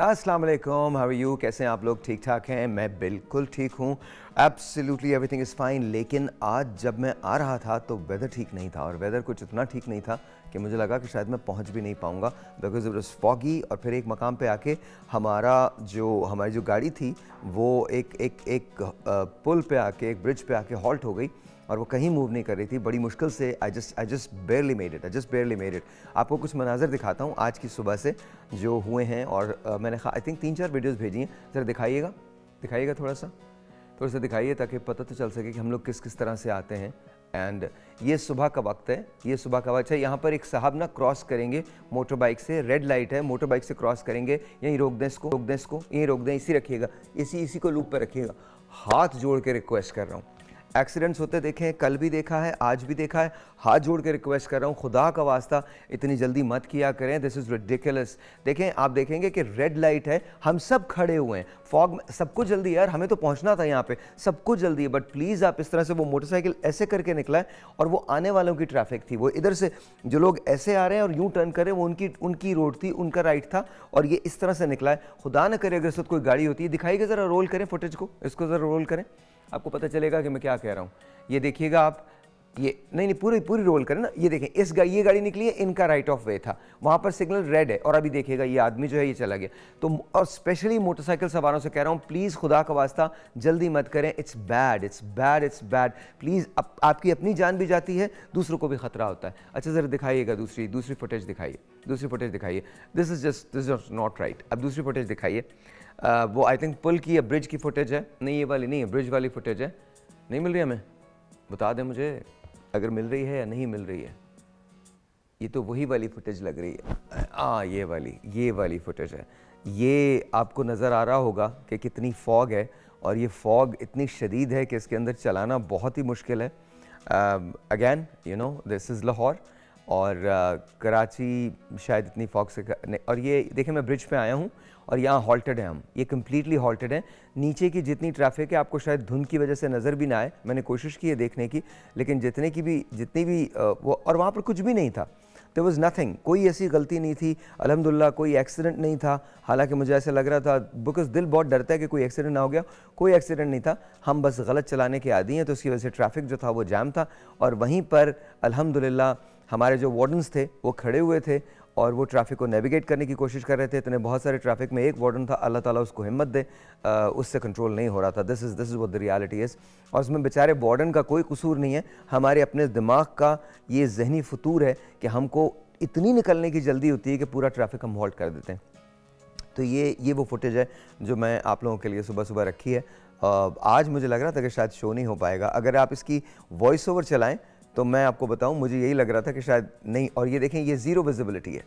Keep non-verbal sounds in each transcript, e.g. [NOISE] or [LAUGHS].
अस्सलाम वालेकुम how you कैसे हैं आप लोग ठीक ठाक हैं मैं बिल्कुल ठीक हूँ एब्सोल्युटली एवरीथिंग इज़ फाइन लेकिन आज जब मैं आ रहा था तो वेदर ठीक नहीं था और वेदर कुछ इतना ठीक नहीं था कि मुझे लगा कि शायद मैं पहुँच भी नहीं पाऊँगा बिकॉज इट वॉज फॉगी और फिर एक मकाम पे आके हमारा जो हमारी जो गाड़ी थी वो एक एक एक पुल पे आके एक ब्रिज पे आके हॉल्ट हो गई और वो कहीं मूव नहीं कर रही थी बड़ी मुश्किल से I just I just barely made it I just barely made it आपको कुछ मनाजर दिखाता हूँ आज की सुबह से जो हुए हैं और uh, मैंने आई थिंक तीन चार वीडियोज़ भेजी हैं ज़रा दिखाइएगा दिखाइएगा थोड़ा सा थोड़ा सा दिखाइए ताकि पता तो चल सके कि हम लोग किस किस तरह से आते हैं एंड ये सुबह का वक्त है ये सुबह का वक्त है यहाँ पर एक साहब ना क्रॉस करेंगे मोटर बाइक से रेड लाइट है मोटर बाइक से क्रॉस करेंगे यहीं रोक दें इसको रोक दें इसको यहीं रोक दें इसी रखिएगा इसी इसी को लूप पर रखिएगा हाथ जोड़ के रिक्वेस्ट कर रहा हूँ एक्सीडेंट्स होते देखे हैं कल भी देखा है आज भी देखा है हाथ जोड़ के रिक्वेस्ट कर रहा हूँ खुदा का वास्ता इतनी जल्दी मत किया करें दिस इज़ रिडिकुलस देखें आप देखेंगे कि रेड लाइट है हम सब खड़े हुए हैं फॉग सबको जल्दी यार हमें तो पहुँचना था यहाँ पे सबको जल्दी है बट प्लीज़ आप इस तरह से वो मोटरसाइकिल ऐसे करके निकला है और वो आने वालों की ट्रैफिक थी वो इधर से जो लोग ऐसे आ रहे हैं और यूँ टर्न करें वो उनकी उनकी रोड थी उनका राइट था और ये इस तरह से निकला है खुदा ना करे अगर सब कोई गाड़ी होती है दिखाइएगा ज़रा रोल करें फुटेज को इसको ज़रा रोल करें आपको पता चलेगा कि मैं क्या कह रहा हूँ ये देखिएगा आप ये नहीं नहीं पूरी पूरी रोल करें ना ये देखें इस गा, ये गाड़ी निकली है इनका राइट ऑफ वे था वहाँ पर सिग्नल रेड है और अभी देखिएगा ये आदमी जो है ये चला गया तो और स्पेशली मोटरसाइकिल सवारों से कह रहा हूँ प्लीज़ खुदा का वास्ता जल्दी मत करें it's bad it's bad it's bad please अब आपकी अपनी जान भी जाती है दूसरों को भी खतरा होता है अच्छा ज़रा दिखाइएगा दूसरी दूसरी फुटेज दिखाइए दूसरी फुटेज दिखाइए this is just this is not right अब दूसरी फुटेज दिखाइए वो आई थिंक पुल की या ब्रिज की फुटेज है नहीं ये वाली नहीं है ब्रिज वाली फुटेज है नहीं मिल रही हमें बता दें मुझे अगर मिल रही है या नहीं मिल रही है ये तो वही वाली फुटेज लग रही है हाँ ये वाली ये वाली फुटेज है ये आपको नज़र आ रहा होगा कि कितनी फॉग है और ये फॉग इतनी शदीद है कि इसके अंदर चलाना बहुत ही मुश्किल है again you know this is Lahore और uh, कराची शायद इतनी फॉग से और ये देखिए मैं ब्रिज पे आया हूँ और यहाँ हॉल्टेड हैं हम ये कम्प्लीटली हॉल्टेड हैं नीचे की जितनी ट्रैफिक है आपको शायद धुंध की वजह से नज़र भी ना आए मैंने कोशिश की है देखने की लेकिन जितने की भी जितनी भी वो और वहाँ पर कुछ भी नहीं था दे वॉज़ नथिंग कोई ऐसी गलती नहीं थी अलहमदिल्ला कोई एक्सीडेंट नहीं था हालांकि मुझे ऐसा लग रहा था बिकॉज दिल बहुत डरता है कि कोई एक्सीडेंट ना हो गया कोई एक्सीडेंट नहीं था हम बस गलत चलाने के आदि हैं तो उसकी वजह से ट्रैफिक जो था वो जाम था और वहीं पर अलहमदिल्ला हमारे जो वार्डन्स थे वो खड़े हुए थे और वो ट्रैफिक को नेविगेट करने की कोशिश कर रहे थे इतने बहुत सारे ट्रैफिक में एक वार्डन था अल्लाह ताला उसको हिम्मत दे आ, उससे कंट्रोल नहीं हो रहा था दिस इज़ दिस इज़ वो द रियलिटी इज़ और उसमें बेचारे वार्डन का कोई कसूर नहीं है हमारे अपने दिमाग का ये जहनी फतूर है कि हमको इतनी निकलने की जल्दी होती है कि पूरा ट्रैफिक हम हॉल्ट कर देते हैं तो ये ये वो फुटेज है जो मैं आप लोगों के लिए सुबह सुबह रखी है आज मुझे लग रहा था कि शायद शो नहीं हो पाएगा अगर आप इसकी वॉइस ओवर चलाएं तो मैं आपको बताऊं मुझे यही लग रहा था कि शायद नहीं और ये देखें ये ज़ीरो विजिबिलिटी है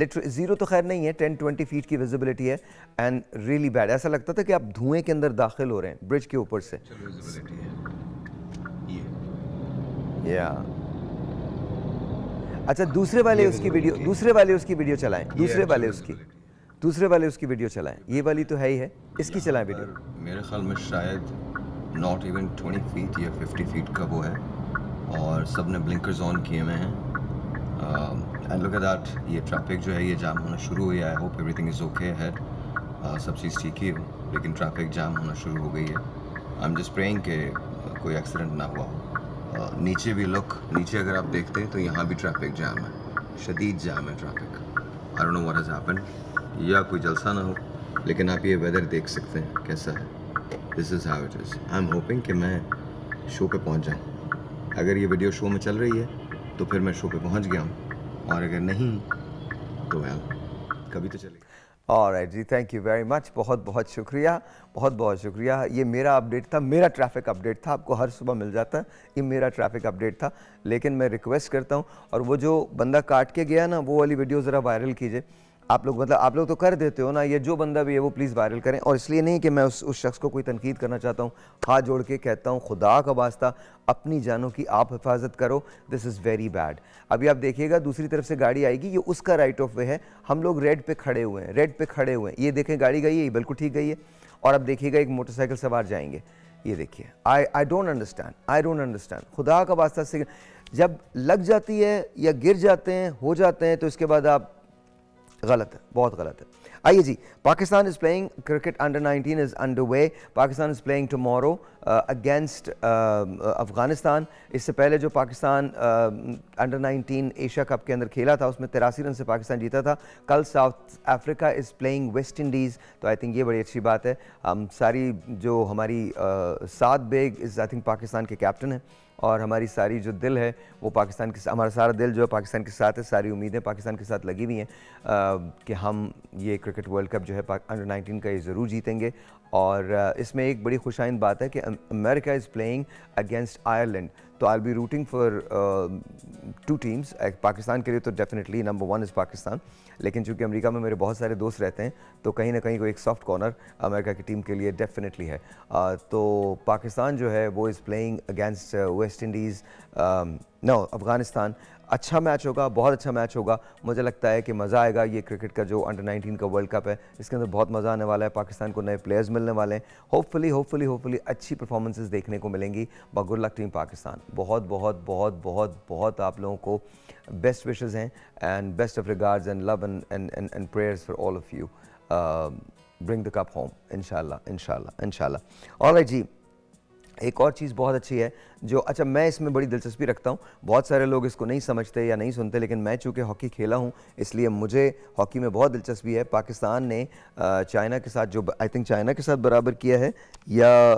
लिटर ज़ीरो तो खैर नहीं है टेन ट्वेंटी फीट की विजिबिलिटी है एंड रियली बैड ऐसा लगता था कि आप धुएं के अंदर दाखिल हो रहे हैं ब्रिज के ऊपर से या अच्छा दूसरे वाले उसकी वीडियो दूसरे वाले उसकी वीडियो चलाएं दूसरे वाले उसकी दूसरे वाले उसकी वीडियो चलाएं ये वाली तो है ही है इसकी चलाएं वीडियो मेरे ख्याल में शायद नॉट इवन 20 फीट या 50 फीट का वो है और सब ने ब्लिंकर्स ऑन किए हुए हैं एंड लुक एट दैट ये ट्रैफिक जो है ये जाम होना शुरू हुई है I hope everything is okay है सब चीज़ ठीक ही हो लेकिन ट्रैफिक जाम होना शुरू हो गई है आई एम जस्ट प्रेइंग के कोई एक्सीडेंट ना हुआ हो uh, नीचे भी लुक नीचे अगर आप देखते हैं तो यहाँ भी ट्रैफिक जाम है शदीद जाम है traffic I don't know what happen या कोई जलसा ना हो लेकिन आप ये वेदर देख सकते हैं कैसा है this is how it is I am hoping कि मैं शो पे पहुँच जाऊँ अगर ये वीडियो शो में चल रही है तो फिर मैं शो पे पहुंच गया हूँ और अगर नहीं तो वह कभी तो चलेगा और राइट जी थैंक यू वेरी मच बहुत बहुत शुक्रिया बहुत बहुत शुक्रिया ये मेरा अपडेट था मेरा ट्रैफिक अपडेट था आपको हर सुबह मिल जाता है ये मेरा ट्रैफिक अपडेट था लेकिन मैं रिक्वेस्ट करता हूँ और वो जो बंदा काट के गया ना वो वाली वीडियो ज़रा वायरल कीजिए आप लोग मतलब आप लोग तो कर देते हो ना ये जो बंदा भी है वो प्लीज़ वायरल करें और इसलिए नहीं कि मैं उस उस शख्स को कोई तनकीद करना चाहता हूँ हाथ जोड़ के कहता हूँ खुदा का वास्ता अपनी जानों की आप हिफाजत करो दिस इज़ वेरी बैड अभी आप देखिएगा दूसरी तरफ से गाड़ी आएगी ये उसका राइट ऑफ वे है हम लोग रेड पर खड़े हुए हैं रेड पर खड़े हुए हैं ये देखें गाड़ी गई है ये बिल्कुल ठीक गई है और अब देखिएगा एक मोटरसाइकिल सवार जाएंगे ये देखिए I I don't understand I don't understand खुदा का वास्ता से जब लग जाती है या गिर जाते हैं हो जाते हैं तो इसके बाद आप गलत है बहुत गलत है आइए जी Pakistan is playing cricket under 19 is under way Pakistan is playing tomorrow against Afghanistan इससे पहले जो Pakistan under uh, nineteen Asia cup के अंदर खेला था उसमें तिरासी रन से पाकिस्तान जीता था कल South Africa is playing West Indies तो आई थिंक ये बड़ी अच्छी बात है हम सारी जो हमारी uh, Saad Baig is I think Pakistan के कैप्टन हैं और हमारी सारी जो दिल है वो पाकिस्तान के हमारा सारा दिल जो है पाकिस्तान के साथ है सारी उम्मीदें पाकिस्तान के साथ लगी हुई हैं कि हम ये क्रिकेट वर्ल्ड कप जो है अंडर 19 का ये ज़रूर जीतेंगे और इसमें एक बड़ी खुशाइन बात है कि America is playing against Ireland तो I be rooting for two teams Pakistan के लिए तो definitely number one is Pakistan लेकिन चूंकि अमेरिका में मेरे बहुत सारे दोस्त रहते हैं तो कहीं ना कहीं कोई एक सॉफ्ट कॉर्नर अमेरिका की टीम के लिए डेफिनेटली है uh, तो पाकिस्तान जो है वो is playing against West Indies no Afghanistan अच्छा मैच होगा बहुत अच्छा मैच होगा मुझे लगता है कि मज़ा आएगा ये क्रिकेट का जो अंडर 19 का वर्ल्ड कप है इसके अंदर बहुत मज़ा आने वाला है पाकिस्तान को नए प्लेयर्स मिलने वाले हैं होपफुली होपफुली होपफुली अच्छी परफॉर्मेंसेज देखने को मिलेंगी बट लक टीम पाकिस्तान बहुत बहुत बहुत बहुत बहुत आप लोगों को बेस्ट विशेज हैं and best of regards and love and and prayers for all of you bring the cup home इनशाला इनशाला इनशाला और जी एक और चीज़ बहुत अच्छी है जो अच्छा मैं इसमें बड़ी दिलचस्पी रखता हूँ बहुत सारे लोग इसको नहीं समझते या नहीं सुनते लेकिन मैं चूँकि हॉकी खेला हूँ इसलिए मुझे हॉकी में बहुत दिलचस्पी है पाकिस्तान ने चाइना के साथ जो आई थिंक चाइना के साथ बराबर किया है या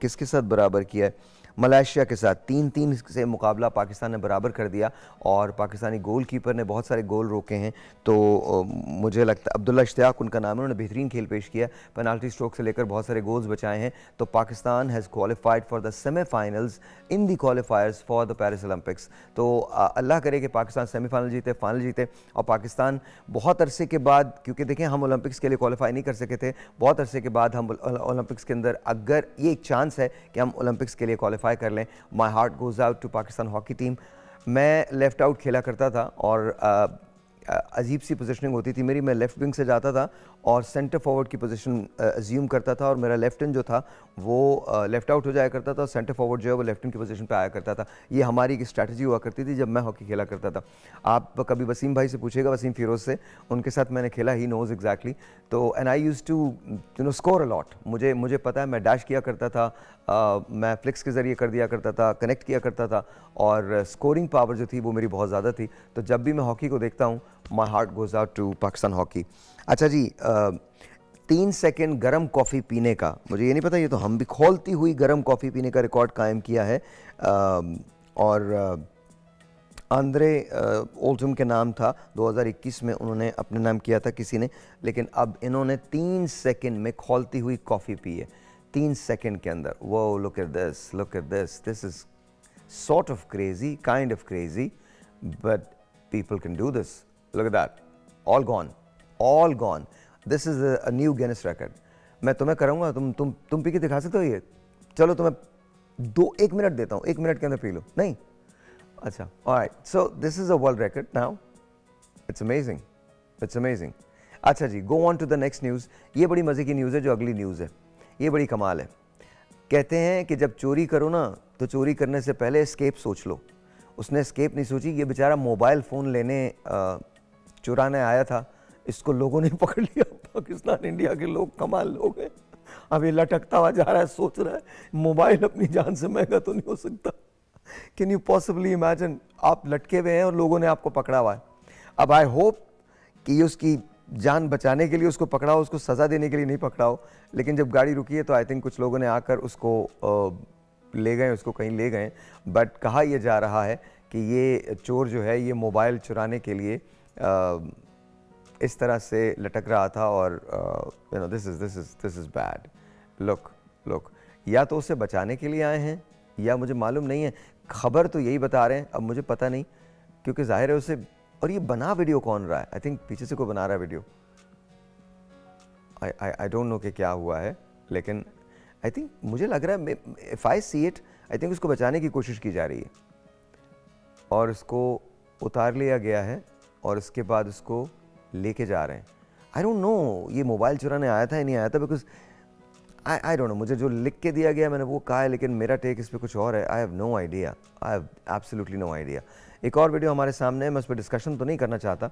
किसके साथ बराबर किया है मलेशिया के साथ तीन तीन से मुकाबला पाकिस्तान ने बराबर कर दिया और पाकिस्तानी गोलकीपर ने बहुत सारे गोल रोके हैं तो मुझे लगता है अब्दुल्ला इश्तियाक उनका नाम है उन्होंने बेहतरीन खेल पेश किया पेनाल्टी स्ट्रोक से लेकर बहुत सारे गोल्स बचाए हैं तो Pakistan has qualified for the semifinals in the qualifiers for the Paris Olympics तो अल्लाह करे कि पाकिस्तान सेमीफाइनल जीते फाइनल जीते और पाकिस्तान बहुत अरसे के बाद क्योंकि देखें हम ओलंपिक्स के लिए क्वालिफाई नहीं कर सके थे बहुत अरसे के बाद हम ओलंपिक्स के अंदर अगर ये एक चांस है कि हम ओलंपिक्स के लिए क्वालिफाई क्लैरिफाई कर लें my heart goes out to Pakistan hockey team मैं लेफ़्ट आउट खेला करता था और अजीब सी पोजीशनिंग होती थी मेरी मैं लेफ़्ट विंग से जाता था और सेंटर फॉरवर्ड की पोजीशन अज्यूम uh, करता था और मेरा लेफ्ट हैंड जो था वो लेफ्ट uh, आउट हो जाया करता था और सेंटर फॉरवर्ड जो है वो लेफ्ट हैंड की पोजीशन पे आया करता था ये हमारी एक स्ट्रैटेजी हुआ करती थी जब मैं हॉकी खेला करता था आप कभी वसीम भाई से पूछेगा वसीम फिरोज से उनके साथ मैंने खेला ही नोज एग्जैक्टली तो and I use to you know score a lot मुझे मुझे पता है मैं डैश किया करता था आ, uh, मैं फ्लिक्स के ज़रिए कर दिया करता था कनेक्ट किया करता था और स्कोरिंग पावर जो थी वो मेरी बहुत ज़्यादा थी तो जब भी मैं हॉकी को देखता हूँ my heart goes out to Pakistan hockey अच्छा जी तीन सेकंड गरम कॉफ़ी पीने का मुझे ये नहीं पता ये तो हम भी खोलती हुई गरम कॉफ़ी पीने का रिकॉर्ड कायम किया है आ, और आंद्रे ओल्टम के नाम था 2021 में उन्होंने अपने नाम किया था किसी ने लेकिन अब इन्होंने तीन सेकंड में खोलती हुई कॉफ़ी पी है तीन सेकंड के अंदर वो look at this look at this this is sort of crazy kind of crazy but people can do this look that all gone all gone this is a new Guinness record मैं तुम्हें कराऊंगा तुम तुम तुम P के दिखा सकते हो ये चलो तुम्हें दो एक मिनट देता हूँ एक मिनट के अंदर पी लो नहीं अच्छा alright so this is a world record now it's amazing it's amazing अच्छा जी go on to the next news ये बड़ी मज़े की न्यूज़ है जो अगली न्यूज़ है ये बड़ी कमाल है कहते हैं कि जब चोरी करो ना तो चोरी करने से पहले स्केप सोच लो उसने स्केप नहीं सोची ये बेचारा मोबाइल फ़ोन लेने चुराने आया था इसको लोगों ने [LAUGHS] पकड़ लिया पाकिस्तान इंडिया के लोग कमाल लोग हैं अब ये लटकता हुआ जा रहा है सोच रहा है मोबाइल अपनी जान से महंगा तो नहीं हो सकता कैन यू पॉसिबली इमेजिन आप लटके हुए हैं और लोगों ने आपको पकड़ा हुआ है अब आई होप कि उसकी जान बचाने के लिए उसको पकड़ाओ उसको सज़ा देने के लिए नहीं पकड़ाओ लेकिन जब गाड़ी रुकी है तो आई थिंक कुछ लोगों ने आकर उसको ले गए उसको कहीं ले गए बट कहा यह जा रहा है कि ये चोर जो है ये मोबाइल चुराने के लिए इस तरह से लटक रहा था और you know this is this is this is bad look look या तो उसे बचाने के लिए आए हैं या मुझे मालूम नहीं है खबर तो यही बता रहे हैं अब मुझे पता नहीं क्योंकि जाहिर है उसे और ये बना वीडियो कौन रहा है आई थिंक पीछे से कोई बना रहा है video I I I don't know कि क्या हुआ है लेकिन आई थिंक मुझे लग रहा है if I see it I think उसको बचाने की कोशिश की जा रही है और उसको उतार लिया गया है और उसके बाद उसको लेके जा रहे हैं आई डोंट नो ये मोबाइल चुराने आया था या नहीं आया था because I I don't know मुझे जो लिख के दिया गया मैंने वो कहा है लेकिन मेरा टेक इस पर कुछ और है I have no idea I have absolutely no idea एक और वीडियो हमारे सामने है मैं उस पर डिस्कशन तो नहीं करना चाहता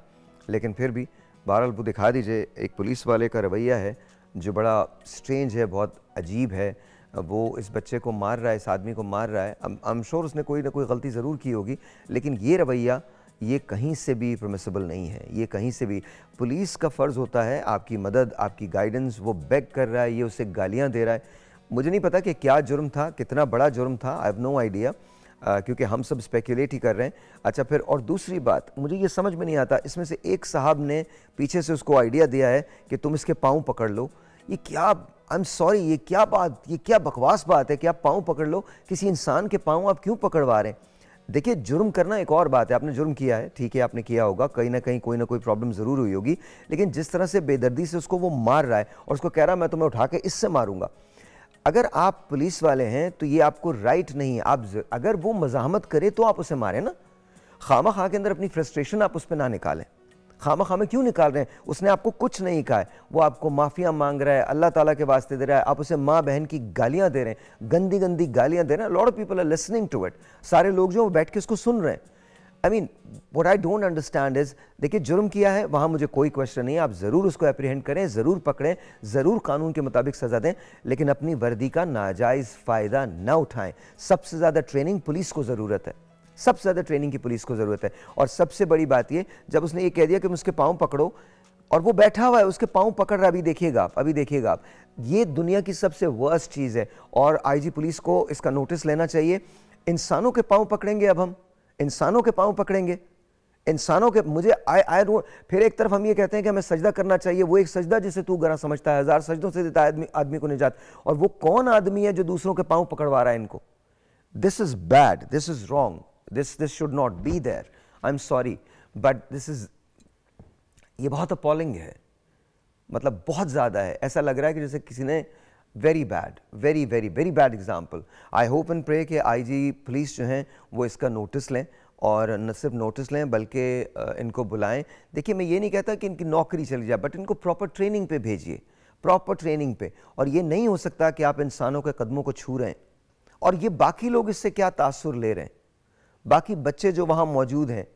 लेकिन फिर भी बहरहाल वो दिखा दीजिए एक पुलिस वाले का रवैया है जो बड़ा स्ट्रेंज है बहुत अजीब है वो इस बच्चे को मार रहा है इस आदमी को मार रहा है आई एम श्योर उसने कोई ना कोई गलती ज़रूर की होगी लेकिन ये रवैया ये कहीं से भी परमिसेबल नहीं है ये कहीं से भी पुलिस का फ़र्ज़ होता है आपकी मदद आपकी गाइडेंस वो बैक कर रहा है ये उसे गालियाँ दे रहा है मुझे नहीं पता कि क्या जुर्म था कितना बड़ा जुर्म था आई हैव नो आइडिया क्योंकि हम सब स्पेकुलेट ही कर रहे हैं अच्छा फिर और दूसरी बात मुझे ये समझ में नहीं आता इसमें से एक साहब ने पीछे से उसको आइडिया दिया है कि तुम इसके पाँव पकड़ लो ये क्या आई एम सॉरी ये क्या बात ये क्या बकवास बात है कि आप पाँव पकड़ लो किसी इंसान के पाँव आप क्यों पकड़वा रहे हैं देखिए जुर्म करना एक और बात है आपने जुर्म किया है ठीक है आपने किया होगा कहीं ना कहीं कोई ना कोई प्रॉब्लम ज़रूर हुई होगी लेकिन जिस तरह से बेदर्दी से उसको वो मार रहा है और उसको कह रहा मैं तुम्हें उठा के इससे मारूंगा अगर आप पुलिस वाले हैं तो ये आपको राइट नहीं है आप अगर वो मजामत करे तो आप उसे मारें ना खामा खा के अंदर अपनी फ्रस्ट्रेशन आप उस पर ना निकालें खामा खामे क्यों निकाल रहे हैं उसने आपको कुछ नहीं कहा है वो आपको माफ़िया मांग रहा है अल्लाह ताला के वास्ते दे रहा है आप उसे माँ बहन की गालियाँ दे रहे हैं गंदी गंदी गालियाँ दे रहे हैं lot of people are listening to it सारे लोग जो बैठ के उसको सुन रहे हैं I mean what I don't understand is देखिए जुर्म किया है वहाँ मुझे कोई क्वेश्चन नहीं है आप ज़रूर उसको अप्रीहेंड करें ज़रूर पकड़ें ज़रूर कानून के मुताबिक सज़ा दें लेकिन अपनी वर्दी का नाजायज़ फ़ायदा ना उठाएं सबसे ज़्यादा ट्रेनिंग पुलिस को ज़रूरत है सबसे ज़्यादा ट्रेनिंग की पुलिस को ज़रूरत है और सबसे बड़ी बात ये जब उसने ये कह दिया कि उसके पाँव पकड़ो और वो बैठा हुआ है उसके पाँव पकड़ रहा अभी देखिएगा आप अभी देखिएगा आप ये दुनिया की सबसे वर्स्ट चीज़ है और आईजी पुलिस को इसका नोटिस लेना चाहिए इंसानों के पाँव पकड़ेंगे अब हम इंसानों के पाँव पकड़ेंगे इंसानों के मुझे आई आई डोंट फिर एक तरफ हम ये कहते हैं कि हमें सजदा करना चाहिए वो एक सजदा जिसे तू गरा समझता है हज़ार सजदों से देता है आदमी आदमी को निजात और वो कौन आदमी है जो दूसरों के पाँव पकड़वा रहा है इनको this is bad this is wrong this this should not be there I am sorry but this is ये बहुत अपॉलिंग है मतलब बहुत ज़्यादा है ऐसा लग रहा है कि जैसे किसी ने very bad very very very bad example I hope and pray कि जी पुलिस जो हैं वो इसका नोटिस लें और न सिर्फ नोटिस लें बल्कि इनको बुलाएं देखिए मैं ये नहीं कहता कि इनकी नौकरी चली जाए बट इनको प्रॉपर ट्रेनिंग पे भेजिए प्रॉपर ट्रेनिंग पे और ये नहीं हो सकता कि आप इंसानों के कदमों को छू रहे हैं और ये बाकी लोग इससे क्या तासुर ले रहे हैं बाकी बच्चे जो वहाँ मौजूद हैं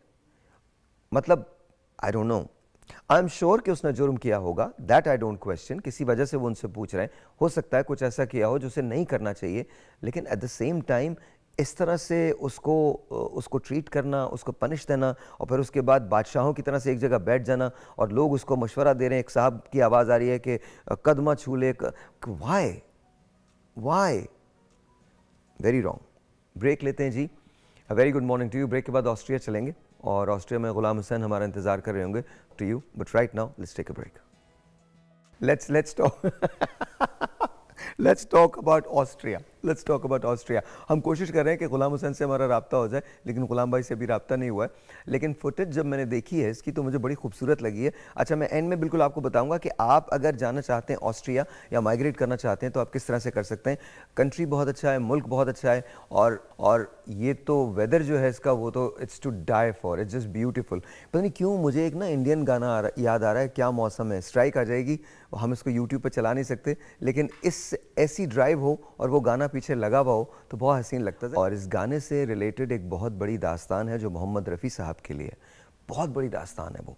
मतलब I don't know I am sure कि उसने जुर्म किया होगा दैट आई डोंट क्वेश्चन किसी वजह से वो उनसे पूछ रहे हैं हो सकता है कुछ ऐसा किया हो जो उसे नहीं करना चाहिए लेकिन एट द सेम टाइम इस तरह से उसको उसको ट्रीट करना उसको पनिश देना और फिर उसके बाद बादशाहों की तरह से एक जगह बैठ जाना और लोग उसको मशवरा दे रहे हैं एक साहब की आवाज़ आ रही है कि कदमा छू ले why why very wrong break लेते हैं जी very good morning to you break के बाद ऑस्ट्रिया चलेंगे और ऑस्ट्रिया में गुलाम हुसैन हमारा इंतजार कर रहे होंगे to you but right now let's take a break let's let's talk let's talk about Austria let's talk about Austria हम कोशिश कर रहे हैं कि गुलाम हुसैन से हमारा रबता हो जाए लेकिन गुलाम भाई से अभी रबता नहीं हुआ है लेकिन फुटेज जब मैंने देखी है इसकी तो मुझे बड़ी खूबसूरत लगी है अच्छा मैं एंड में बिल्कुल आपको बताऊंगा कि आप अगर जाना चाहते हैं ऑस्ट्रिया या माइग्रेट करना चाहते हैं तो आप किस तरह से कर सकते हैं कंट्री बहुत अच्छा है मुल्क बहुत अच्छा है और और ये तो वेदर जो है इसका वो तो it's to die for it's just beautiful पता नहीं क्यों मुझे एक ना इंडियन गाना आ याद आ रहा है क्या मौसम है स्ट्राइक आ जाएगी हम इसको यूट्यूब पर चला नहीं सकते लेकिन इस ऐसी ड्राइव हो और वो गाना पीछे लगा हुआ हो तो बहुत हसीन लगता था और इस गाने से रिलेटेड एक बहुत बड़ी दास्तान है जो मोहम्मद रफ़ी साहब के लिए बहुत बड़ी दास्तान है वो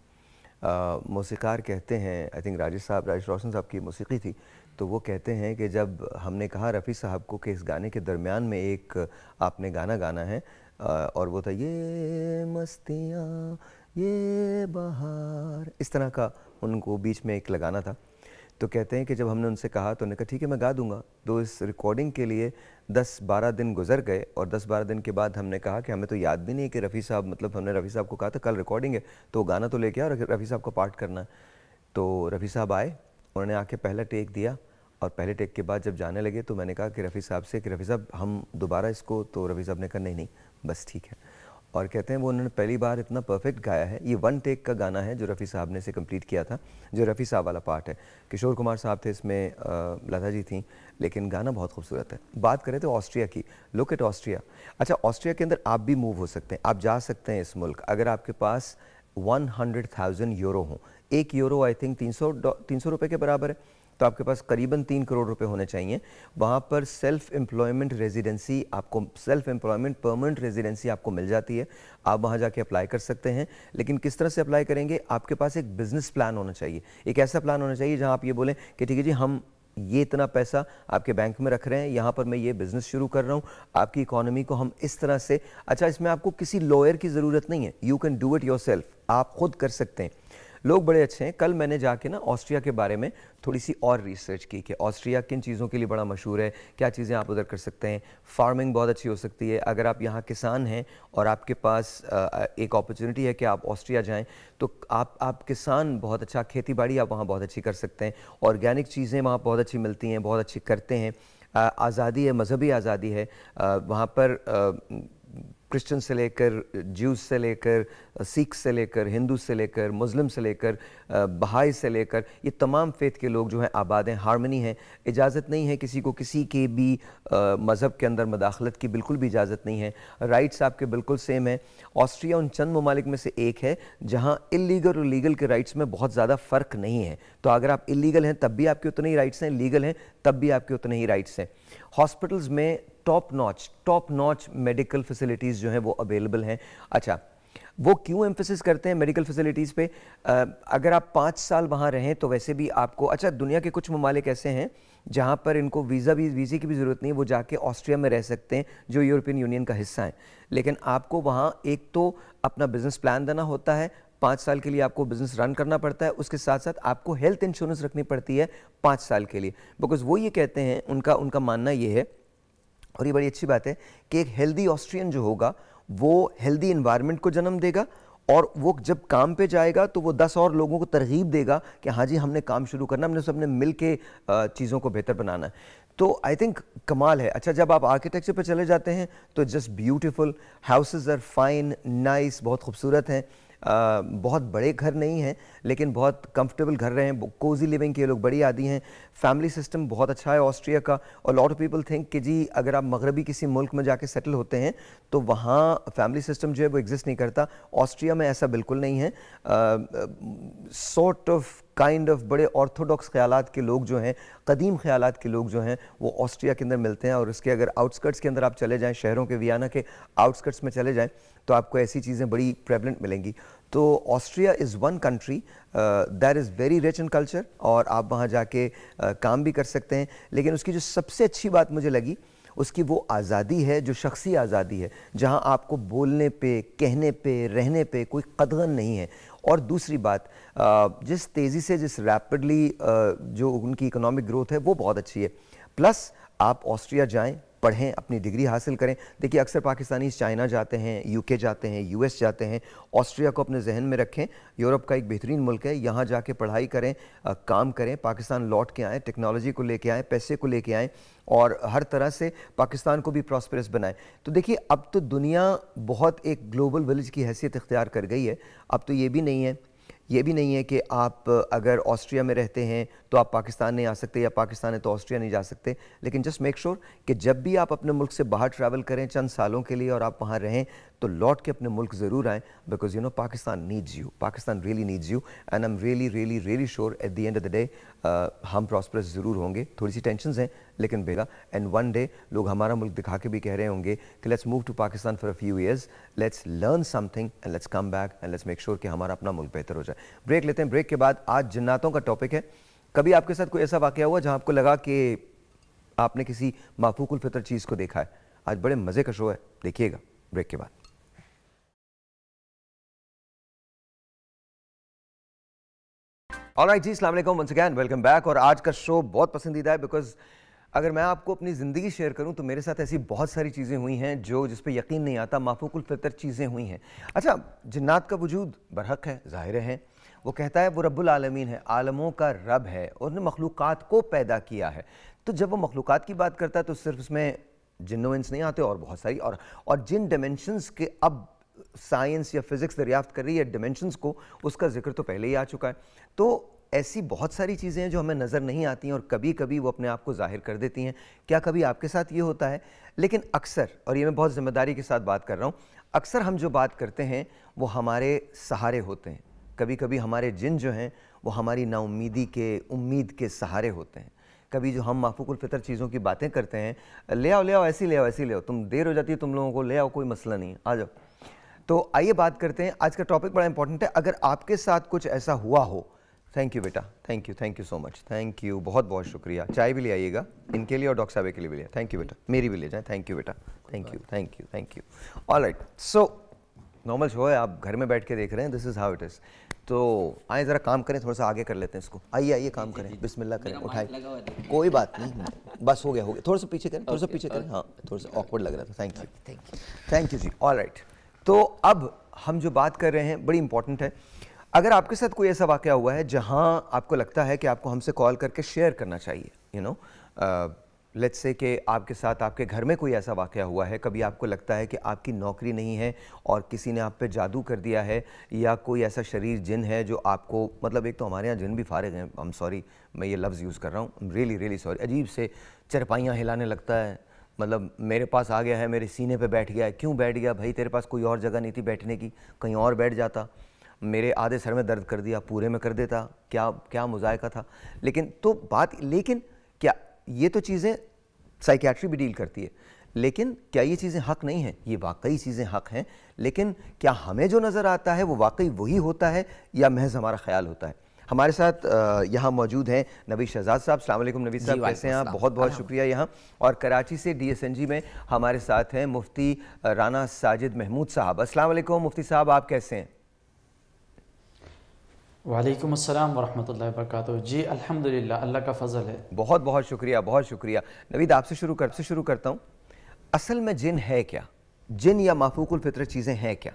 मौसीकार कहते हैं आई थिंक राजेश साहब राजेश रोशन साहब की मौसीकी थी तो वो कहते हैं कि जब हमने कहा रफ़ी साहब को कि इस गाने के दरमियान में एक आपने गाना गाना है और वो था ये मस्तियाँ ये बहार इस तरह का उनको बीच में एक लगाना था तो कहते हैं कि जब हमने उनसे कहा तो उन्होंने कहा ठीक है मैं गा दूंगा तो इस रिकॉर्डिंग के लिए 10-12 दिन गुजर गए और 10-12 दिन के बाद हमने कहा कि हमें तो याद भी नहीं कि रफ़ी साहब मतलब हमने रफ़ी साहब को कहा था कल रिकॉर्डिंग है तो गाना तो लेके आओ रफ़ी साहब को पार्ट करना तो रफ़ी साहब आए उन्होंने आके पहला टेक दिया और पहले टेक के बाद जब जाने लगे तो मैंने कहा कि रफ़ी साहब से कि रफ़ी साहब हम दोबारा इसको तो रफ़ी साहब ने कहा नहीं नहीं बस ठीक है और कहते हैं वो उन्होंने पहली बार इतना परफेक्ट गाया है ये वन टेक का गाना है जो रफ़ी साहब ने इसे कंप्लीट किया था जो रफ़ी साहब वाला पार्ट है किशोर कुमार साहब थे इसमें लता जी थी लेकिन गाना बहुत खूबसूरत है बात करें तो ऑस्ट्रिया की लुक एट ऑस्ट्रिया अच्छा ऑस्ट्रिया के अंदर आप भी मूव हो सकते हैं आप जा सकते हैं इस मुल्क अगर आपके पास वन हंड्रेड थाउजेंड यूरो हों एक यूरो आई थिंक तीन सौ तीन सौ रुपये के बराबर है तो आपके पास करीबन तीन करोड़ रुपए होने चाहिए वहाँ पर सेल्फ एम्प्लॉयमेंट रेजिडेंसी आपको सेल्फ एम्प्लॉयमेंट परमानेंट रेजिडेंसी आपको मिल जाती है आप वहाँ जाके अप्लाई कर सकते हैं लेकिन किस तरह से अप्लाई करेंगे आपके पास एक बिजनेस प्लान होना चाहिए एक ऐसा प्लान होना चाहिए जहाँ आप ये बोलें कि ठीक है जी हम ये इतना पैसा आपके बैंक में रख रहे हैं यहाँ पर मैं ये बिज़नेस शुरू कर रहा हूँ आपकी इकोनॉमी को हम इस तरह से अच्छा इसमें आपको किसी लॉयर की ज़रूरत नहीं है you can do it your आप खुद कर सकते हैं लोग बड़े अच्छे हैं कल मैंने जाके ना ऑस्ट्रिया के बारे में थोड़ी सी और रिसर्च की कि ऑस्ट्रिया किन चीज़ों के लिए बड़ा मशहूर है क्या चीज़ें आप उधर कर सकते हैं फार्मिंग बहुत अच्छी हो सकती है अगर आप यहाँ किसान हैं और आपके पास एक अपॉर्चुनिटी है कि आप ऑस्ट्रिया जाएँ तो आप आप किसान बहुत अच्छा खेती बाड़ी आप वहाँ बहुत अच्छी कर सकते हैं ऑर्गेनिक चीज़ें वहाँ बहुत अच्छी मिलती हैं बहुत अच्छी करते हैं आज़ादी है मजहबी आज़ादी है वहाँ पर क्रिश्चन से लेकर ज्यूज से लेकर सिख से लेकर हिंदू से लेकर मुस्लिम से लेकर बहाई uh, से लेकर ये तमाम फेथ के लोग जो हैं आबाद हैं हारमनी हैं इजाज़त नहीं है किसी को किसी के भी uh, मज़हब के अंदर मदाखलत की बिल्कुल भी इजाज़त नहीं है राइट्स आपके बिल्कुल सेम है ऑस्ट्रिया उन चंद ममालिक में से एक है जहाँ इलीगल और लीगल के राइट्स में बहुत ज़्यादा फ़र्क नहीं है तो अगर आप इलीगल हैं तब भी आपके उतने ही राइट्स हैं लीगल हैं तब भी आपके उतने ही राइट्स हैं हॉस्पिटल्स में top notch top notch medical facilities जो हैं वो अवेलेबल हैं अच्छा वो क्यों एम्फोसिस करते हैं मेडिकल फैसिलिटीज़ पे आ, अगर आप पाँच साल वहाँ रहें तो वैसे भी आपको अच्छा दुनिया के कुछ ममालिक ऐसे हैं जहाँ पर इनको वीज़ा भी वीज़े की भी ज़रूरत नहीं है वो जाके ऑस्ट्रिया में रह सकते हैं जो यूरोपियन यूनियन का हिस्सा है लेकिन आपको वहाँ एक तो अपना बिज़नेस प्लान देना होता है पाँच साल के लिए आपको बिज़नेस रन करना पड़ता है उसके साथ साथ आपको हेल्थ इंश्योरेंस रखनी पड़ती है पाँच साल के लिए बिकॉज़ वो ये कहते हैं उनका उनका मानना ये है और ये बड़ी अच्छी बात है कि एक हेल्दी ऑस्ट्रियन जो होगा वो हेल्दी इन्वायरमेंट को जन्म देगा और वो जब काम पे जाएगा तो वो दस और लोगों को तरगीब देगा कि हाँ जी हमने काम शुरू करना हमने सबने मिल के चीज़ों को बेहतर बनाना है तो आई थिंक कमाल है अच्छा जब आप आर्किटेक्चर पर चले जाते हैं तो just beautiful houses are fine nice बहुत खूबसूरत हैं बहुत बड़े घर नहीं हैं लेकिन बहुत कंफर्टेबल घर रहे हैं कोजी लिविंग के लोग बड़ी आदि हैं फैमिली सिस्टम बहुत अच्छा है ऑस्ट्रिया का और लॉट ऑफ पीपल थिंक कि जी अगर आप मगरबी किसी मुल्क में जाके सेटल होते हैं तो वहाँ फैमिली सिस्टम जो है वो एग्जिस्ट नहीं करता ऑस्ट्रिया में ऐसा बिल्कुल नहीं है सॉर्ट ऑफ काइंड ऑफ बड़े ऑर्थोडॉक्स ख्याल के लोग जो हैं कदीम ख्याल के लोग जो हैं वो ऑस्ट्रिया के अंदर मिलते हैं और उसके अगर आउटस्कर्ट्स के अंदर आप चले जाएँ शहरों के वियाना के आउटस्कर्ट्स में चले जाएँ तो आपको ऐसी चीज़ें बड़ी प्रेवलेंट मिलेंगी तो Austria is one country that is very rich in culture और आप वहाँ जाके uh, काम भी कर सकते हैं लेकिन उसकी जो सबसे अच्छी बात मुझे लगी उसकी वो आज़ादी है जो शख्सी आज़ादी है जहाँ आपको बोलने पे कहने पे रहने पे कोई कदगन नहीं है और दूसरी बात जिस तेज़ी से जिस रैपिडली जो उनकी इकोनॉमिक ग्रोथ है वो बहुत अच्छी है प्लस आप ऑस्ट्रिया जाएं पढ़ें अपनी डिग्री हासिल करें देखिए अक्सर पाकिस्तानी चाइना जाते हैं यूके जाते हैं यूएस जाते हैं ऑस्ट्रिया को अपने जहन में रखें यूरोप का एक बेहतरीन मुल्क है यहाँ जाके पढ़ाई करें आ, काम करें पाकिस्तान लौट के आएँ टेक्नोलॉजी को लेके आएँ पैसे को लेके आएँ और हर तरह से पाकिस्तान को भी प्रॉस्परस बनाएं तो देखिए अब तो दुनिया बहुत एक ग्लोबल विलेज की हैसियत इख्तियार कर गई है अब तो ये भी नहीं है ये भी नहीं है कि आप अगर ऑस्ट्रिया में रहते हैं तो आप पाकिस्तान नहीं आ सकते या पाकिस्तान है तो ऑस्ट्रिया नहीं जा सकते लेकिन जस्ट मेक श्योर कि जब भी आप अपने मुल्क से बाहर ट्रैवल करें चंद सालों के लिए और आप वहाँ रहें तो लौट के अपने मुल्क ज़रूर आएँ because you know Pakistan needs you Pakistan really needs you and I am really really really sure at the end of the day हम प्रॉस्परस ज़रूर होंगे थोड़ी सी टेंशन हैं लेकिन बेगा एंड वन डे लोग हमारा मुल्क दिखा के भी कह रहे होंगे कि let's move to Pakistan for a few years let's learn something and let's come back and let's make sure कि हमारा अपना मुल्क बेहतर हो जाए ब्रेक लेते हैं ब्रेक के बाद आज जन्नातों का टॉपिक है कभी आपके साथ कोई ऐसा वाक्य हुआ जहाँ आपको लगा कि आपने किसी माफूकुल फितर चीज़ को देखा है आज बड़े मज़े का शो है देखिएगा ब्रेक के बाद ऑलराइट जी अस्सलाम वालेकुम वंस अगेन वेलकम बैक और आज का शो बहुत पसंदीदा है बिकॉज अगर मैं आपको अपनी ज़िंदगी शेयर करूं तो मेरे साथ ऐसी बहुत सारी चीज़ें हुई हैं जो जिस पर यकीन नहीं आता माफूकुल फितर चीज़ें हुई हैं अच्छा जन्नात का वजूद बरहक है ज़ाहिर है वो कहता है वो रब्बुल आलमीन है आलमों का रब है और ने मखलूक को पैदा किया है तो जब वो मखलूक की बात करता है तो सिर्फ उसमें जिनोवेंस नहीं आते और बहुत सारी और और जिन डमेंशनस के अब साइंस या फिज़िक्स दरियाफ्त कर रही है डिमेंशंस को उसका जिक्र तो पहले ही आ चुका है तो ऐसी बहुत सारी चीज़ें हैं जो हमें नज़र नहीं आती हैं और कभी कभी वो अपने आप को जाहिर कर देती हैं क्या कभी आपके साथ ये होता है लेकिन अक्सर और ये मैं बहुत ज़िम्मेदारी के साथ बात कर रहा हूँ अक्सर हम जो बात करते हैं वो हमारे सहारे होते हैं कभी कभी हमारे जिन जो हैं वो हमारी नाउमीदी के उम्मीद के सहारे होते हैं कभी जो हम फितर चीज़ों की बातें करते हैं ले आओ ले आओ ऐसी ले आओ ऐसी ले आओ तुम देर हो जाती है तुम लोगों को ले आओ कोई मसला नहीं आ जाओ तो आइए बात करते हैं आज का टॉपिक बड़ा इंपॉर्टेंट है अगर आपके साथ कुछ ऐसा हुआ हो थैंक यू बेटा thank you thank you so much thank you बहुत बहुत शुक्रिया चाय भी ले आइएगा इनके लिए और डॉक्टर साहब के लिए भी ले थैंक यू बेटा मेरी भी ले जाए थैंक यू बेटा thank you thank you thank you all right so normal show है आप घर में बैठ के देख रहे हैं this is how it is तो आए ज़रा काम करें थोड़ा सा आगे कर लेते हैं इसको आइए आइए काम करें बिस्मिल्लाह करें उठाए कोई बात नहीं बस हो गया हो गया थोड़ा सा पीछे करें थोड़ा सा पीछे करें हाँ थोड़ा सा ऑकवर्ड लग रहा था थैंक यू थैंक यू जी ऑल राइट तो अब हम जो बात कर रहे हैं बड़ी इंपॉर्टेंट है अगर आपके साथ कोई ऐसा वाक्य हुआ है जहाँ आपको लगता है कि आपको हमसे कॉल करके शेयर करना चाहिए यू नो लेट्स से कि आपके साथ आपके घर में कोई ऐसा वाक्य हुआ है कभी आपको लगता है कि आपकी नौकरी नहीं है और किसी ने आप पे जादू कर दिया है या कोई ऐसा शरीर जिन है जो आपको मतलब एक तो हमारे यहाँ जिन भी फारग हैं आई एम सॉरी मैं ये लफ्ज़ यूज़ कर रहा हूँ रियली रियली सॉरी अजीब से चरपाइयाँ हिलाने लगता है मतलब मेरे पास आ गया है मेरे सीने पे बैठ गया है क्यों बैठ गया भाई तेरे पास कोई और जगह नहीं थी बैठने की कहीं और बैठ जाता मेरे आधे सर में दर्द कर दिया पूरे में कर देता क्या क्या मुजायका था लेकिन तो बात लेकिन क्या ये तो चीज़ें साइकियाट्री भी डील करती है लेकिन क्या ये चीज़ें हक नहीं हैं ये वाकई चीज़ें हक हैं लेकिन क्या हमें जो नज़र आता है वो वाकई वही होता है या महज हमारा ख्याल होता है हमारे साथ यहाँ मौजूद हैं नबी शहजाद साहब सलामकुम नबी साहब कैसे हैं आप बहुत बहुत शुक्रिया यहाँ और कराची से जी में हमारे साथ हैं मुफ्ती राना साजिद महमूद साहब असलम मुफ्ती साहब आप कैसे हैं वालेकुम अस्सलाम वरहमतुल्लाहि वबरकातुहू जी अल्हम्दुलिल्लाह अल्लाह का फजल है बहुत बहुत शुक्रिया बहुत शुक्रिया नवीद आपसे शुरू कर से शुरू करता हूँ असल में जिन है क्या जिन या माफूकुल फितर चीज़ें हैं क्या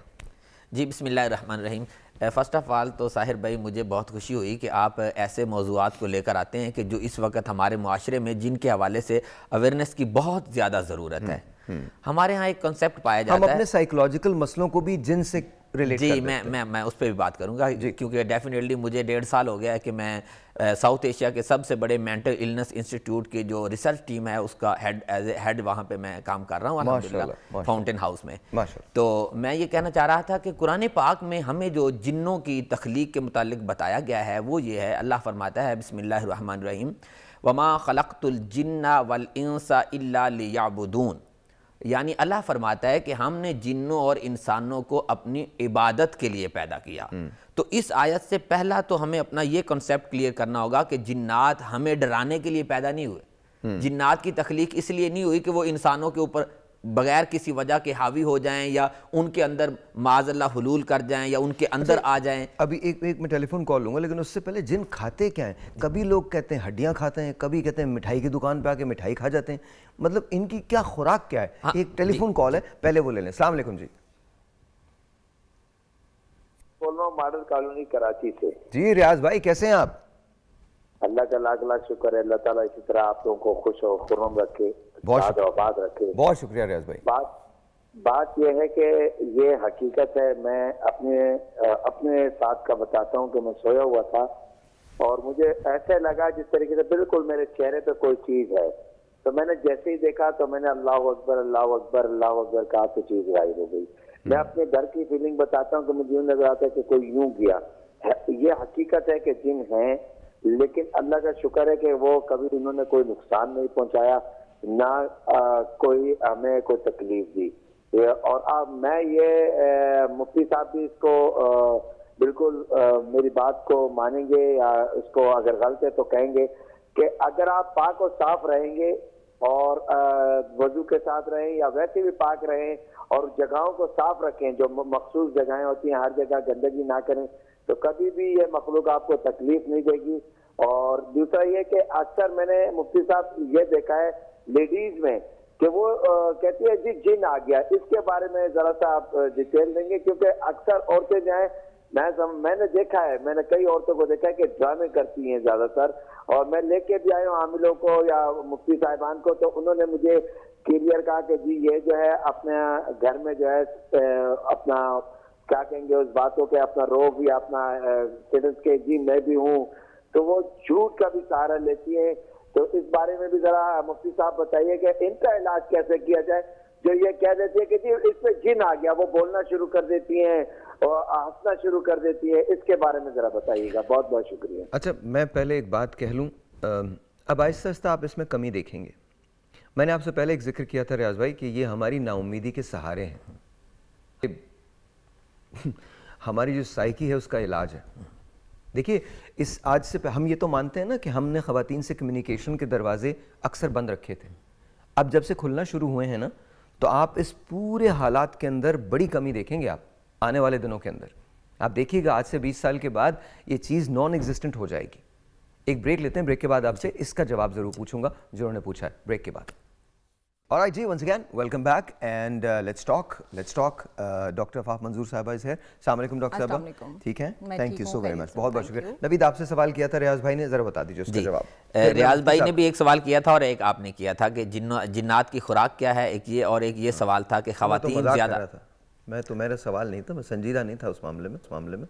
जी बसमिल्ल रहीम फ़र्स्ट ऑफ़ आल तो साहिर भाई मुझे बहुत खुशी हुई कि आप uh, ऐसे मौजूद को लेकर आते हैं कि जो इस वक्त हमारे माशरे में जिनके हवाले से अवेयरनेस की बहुत ज़्यादा ज़रूरत हम्म, है हम्म। हमारे यहाँ एक कॉन्सेप्ट पाया जाता हम अपने है साइकोलॉजिकल मसलों को भी से रिलेट जी मैं मैं मैं उस पर भी बात करूंगा क्योंकि डेफिनेटली मुझे डेढ़ साल हो गया है कि मैं साउथ एशिया के सबसे बड़े मेंटल इलनेस इंस्टीट्यूट की जो रिसर्च टीम है उसका हेड एज ए हेड वहाँ पे मैं काम कर रहा हूँ फाउंटेन हाउस में तो मैं ये कहना चाह रहा था कि कुरान पाक में हमें जो जिन्नों की तख्लीक के मुतालिक बताया गया है वो ये है अल्लाह फरमाता है बसमिल्लर वमा इंसा इल्ला लियाबुदून यानी अल्लाह फरमाता है कि हमने जिन्नों और इंसानों को अपनी इबादत के लिए पैदा किया हम्म। तो इस आयत से पहला तो हमें अपना ये कॉन्सेप्ट क्लियर करना होगा कि जिन्नात हमें डराने के लिए पैदा नहीं हुए हम्म। जिन्नात की तखलीक इसलिए नहीं हुई कि वो इंसानों के ऊपर बग़ैर किसी वजह के हावी हो जाएं या उनके अंदर माजल्ला हलूल कर जाएं या उनके अंदर अच्छा, आ जाएं अभी एक एक मैं टेलीफोन कॉल लूंगा लेकिन उससे पहले जिन खाते क्या हैं कभी लोग कहते हैं हड्डियाँ खाते हैं कभी कहते हैं मिठाई की दुकान पर आके मिठाई खा जाते हैं मतलब इनकी क्या खुराक क्या है हाँ, एक टेलीफोन कॉल है पहले वो ले लें सलामकुम जी मॉडल कॉलोनी कराची से जी रियाज भाई कैसे हैं आप अल्लाह का लाख लाख शुक्र है अल्लाह ताला इसी तरह आप लोगों को खुश और खुरम रखे बहुत आबाद रखे बहुत शुक्रिया रियाज भाई बात बात यह है कि ये हकीकत है मैं अपने अपने साथ का बताता हूँ कि मैं सोया हुआ था और मुझे ऐसे लगा जिस तरीके से बिल्कुल मेरे चेहरे पे कोई चीज़ है तो मैंने जैसे ही देखा तो मैंने अल्लाह अकबर अल्लाह अकबर अल्लाह अकबर कहा तो चीज़ गायब हो गई हम्म। मैं अपने घर की फीलिंग बताता हूँ कि मुझे यूं लग रहा था कि कोई यूं गया ये हकीकत है कि जिन हैं लेकिन अल्लाह का शुक्र है कि वो कभी इन्होंने कोई नुकसान नहीं पहुंचाया ना आ, कोई हमें कोई तकलीफ दी और अब मैं ये मुफ्ती साहब भी इसको आ, बिल्कुल आ, मेरी बात को मानेंगे या इसको अगर गलत है तो कहेंगे कि अगर आप पाक और साफ रहेंगे और वजू के साथ रहें या वैसे भी पाक रहें और जगहों को साफ रखें जो मखसूस जगहें होती हैं हर जगह गंदगी ना करें तो कभी भी ये मखलूक आपको तकलीफ नहीं देगी और दूसरा ये कि अक्सर मैंने मुफ्ती साहब ये देखा है लेडीज में कि वो आ, कहती है जी जिन आ गया इसके बारे में जरा सा आप डिटेल देंगे क्योंकि अक्सर औरतें जो है मैं सम, मैंने देखा है मैंने कई औरतों को देखा है कि ड्रामे करती हैं ज्यादातर और मैं लेके भी आया हूँ आमिलों को या मुफ्ती साहिबान को तो उन्होंने मुझे क्लियर कहा कि जी ये जो है अपने घर में जो है अपना क्या कहेंगे उस बातों के अपना रोग या अपना के जी मैं भी हूँ तो वो झूठ का भी सहारा लेती है तो इस बारे में भी जरा मुफ्ती साहब बताइए कि इनका इलाज कैसे किया जाए जो ये कह देती है कि जी इसमें जिन आ गया वो बोलना शुरू कर देती है और हंसना शुरू कर देती है इसके बारे में जरा बताइएगा बहुत बहुत शुक्रिया अच्छा मैं पहले एक बात कह लूँ अब आहिस्ता आहिस्ता आप इसमें कमी देखेंगे मैंने आपसे पहले एक जिक्र किया था रियाज भाई कि ये हमारी नाउमीदी के सहारे हैं [LAUGHS] हमारी जो साइकी है उसका इलाज है देखिए इस आज से हम ये तो मानते हैं ना कि हमने खातन से कम्युनिकेशन के दरवाज़े अक्सर बंद रखे थे अब जब से खुलना शुरू हुए हैं ना तो आप इस पूरे हालात के अंदर बड़ी कमी देखेंगे आप आने वाले दिनों के अंदर आप देखिएगा आज से 20 साल के बाद ये चीज़ नॉन एग्जिस्टेंट हो जाएगी एक ब्रेक लेते हैं ब्रेक के बाद आपसे इसका जवाब ज़रूर पूछूंगा जो उन्होंने पूछा है ब्रेक के बाद All right, G, once again, welcome back and uh, let's talk. Let's talk. Uh, Dr. Faf Manzoor साहबा is here. Assalamualaikum Dr. साहबा. ठीक है Thank you so very much. बहुत बहुत शुक्रिया. नबीद आपसे सवाल किया था रियाज भाई ने जरा बता दीजिए उसका जवाब. रियाज भाई ने भी एक सवाल किया था और एक आपने किया था कि जिन्नात की खुराक क्या है एक ये और एक ये हाँ। सवाल था कि तो खातन ज्यादा मैं तो मेरा सवाल नहीं था मैं संजीदा नहीं था उस मामले में उस मामले में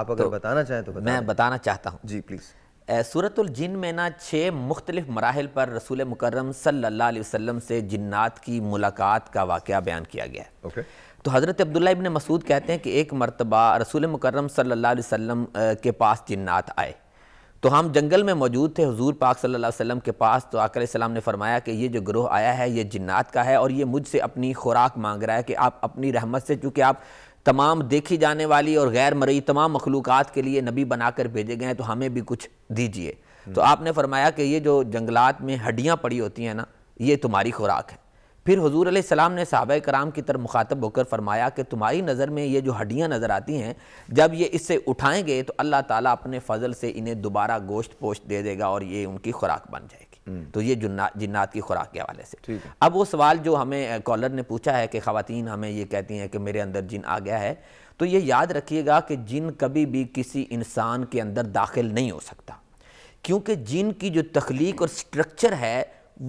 आप अगर तो बताना चाहें तो मैं बताना चाहता हूँ जी प्लीज़ सूरतुल जिन में ना छः मुख्तलिफ मराहल पर रसूल मुकर्रम सल्ला वसम से जन्ात की मुलाकात का वाक़ बयान किया गया है okay. तो हज़रत अब्दुल्ला इबन मसूद कहते हैं कि एक मरतबा रसूल मुकर्रम सल्ला वसम के पास जन्ात आए तो हम जंगल में मौजूद थे हजूर पाक सल्ला वसम के पास तो आकर सलाम ने फरमाया कि ये जो ग्रोह आया है ये जन्ात का है और ये मुझसे अपनी खुराक मांग रहा है कि आप अपनी रहमत से चूँकि आप तमाम देखी जाने वाली और गैर मरई तमाम मखलूक के लिए नबी बनाकर भेजे गए हैं तो हमें भी कुछ दीजिए तो आपने फरमाया कि ये जो जंगलात में हड्डियाँ पड़ी होती हैं ना ये तुम्हारी खुराक है फिर हजूर सलाम ने सहाब कराम की तरफ मुखातब होकर फरमाया कि तुम्हारी नज़र में ये जो हड्डियाँ नज़र आती हैं जब ये इससे उठाएँगे तो अल्लाह ताली अपने फजल से इन्हें दोबारा गोश्त पोश्त दे देगा और ये उनकी खुराक बन जाएगी हम्म। तो ये जिन्नात की खुराक के हवाले से अब वो सवाल जो हमें कॉलर ने पूछा है कि खातन हमें ये कहती हैं कि मेरे अंदर जिन आ गया है तो ये याद रखिएगा कि जिन कभी भी किसी इंसान के अंदर दाखिल नहीं हो सकता क्योंकि जिन की जो तख्लीक और स्ट्रक्चर है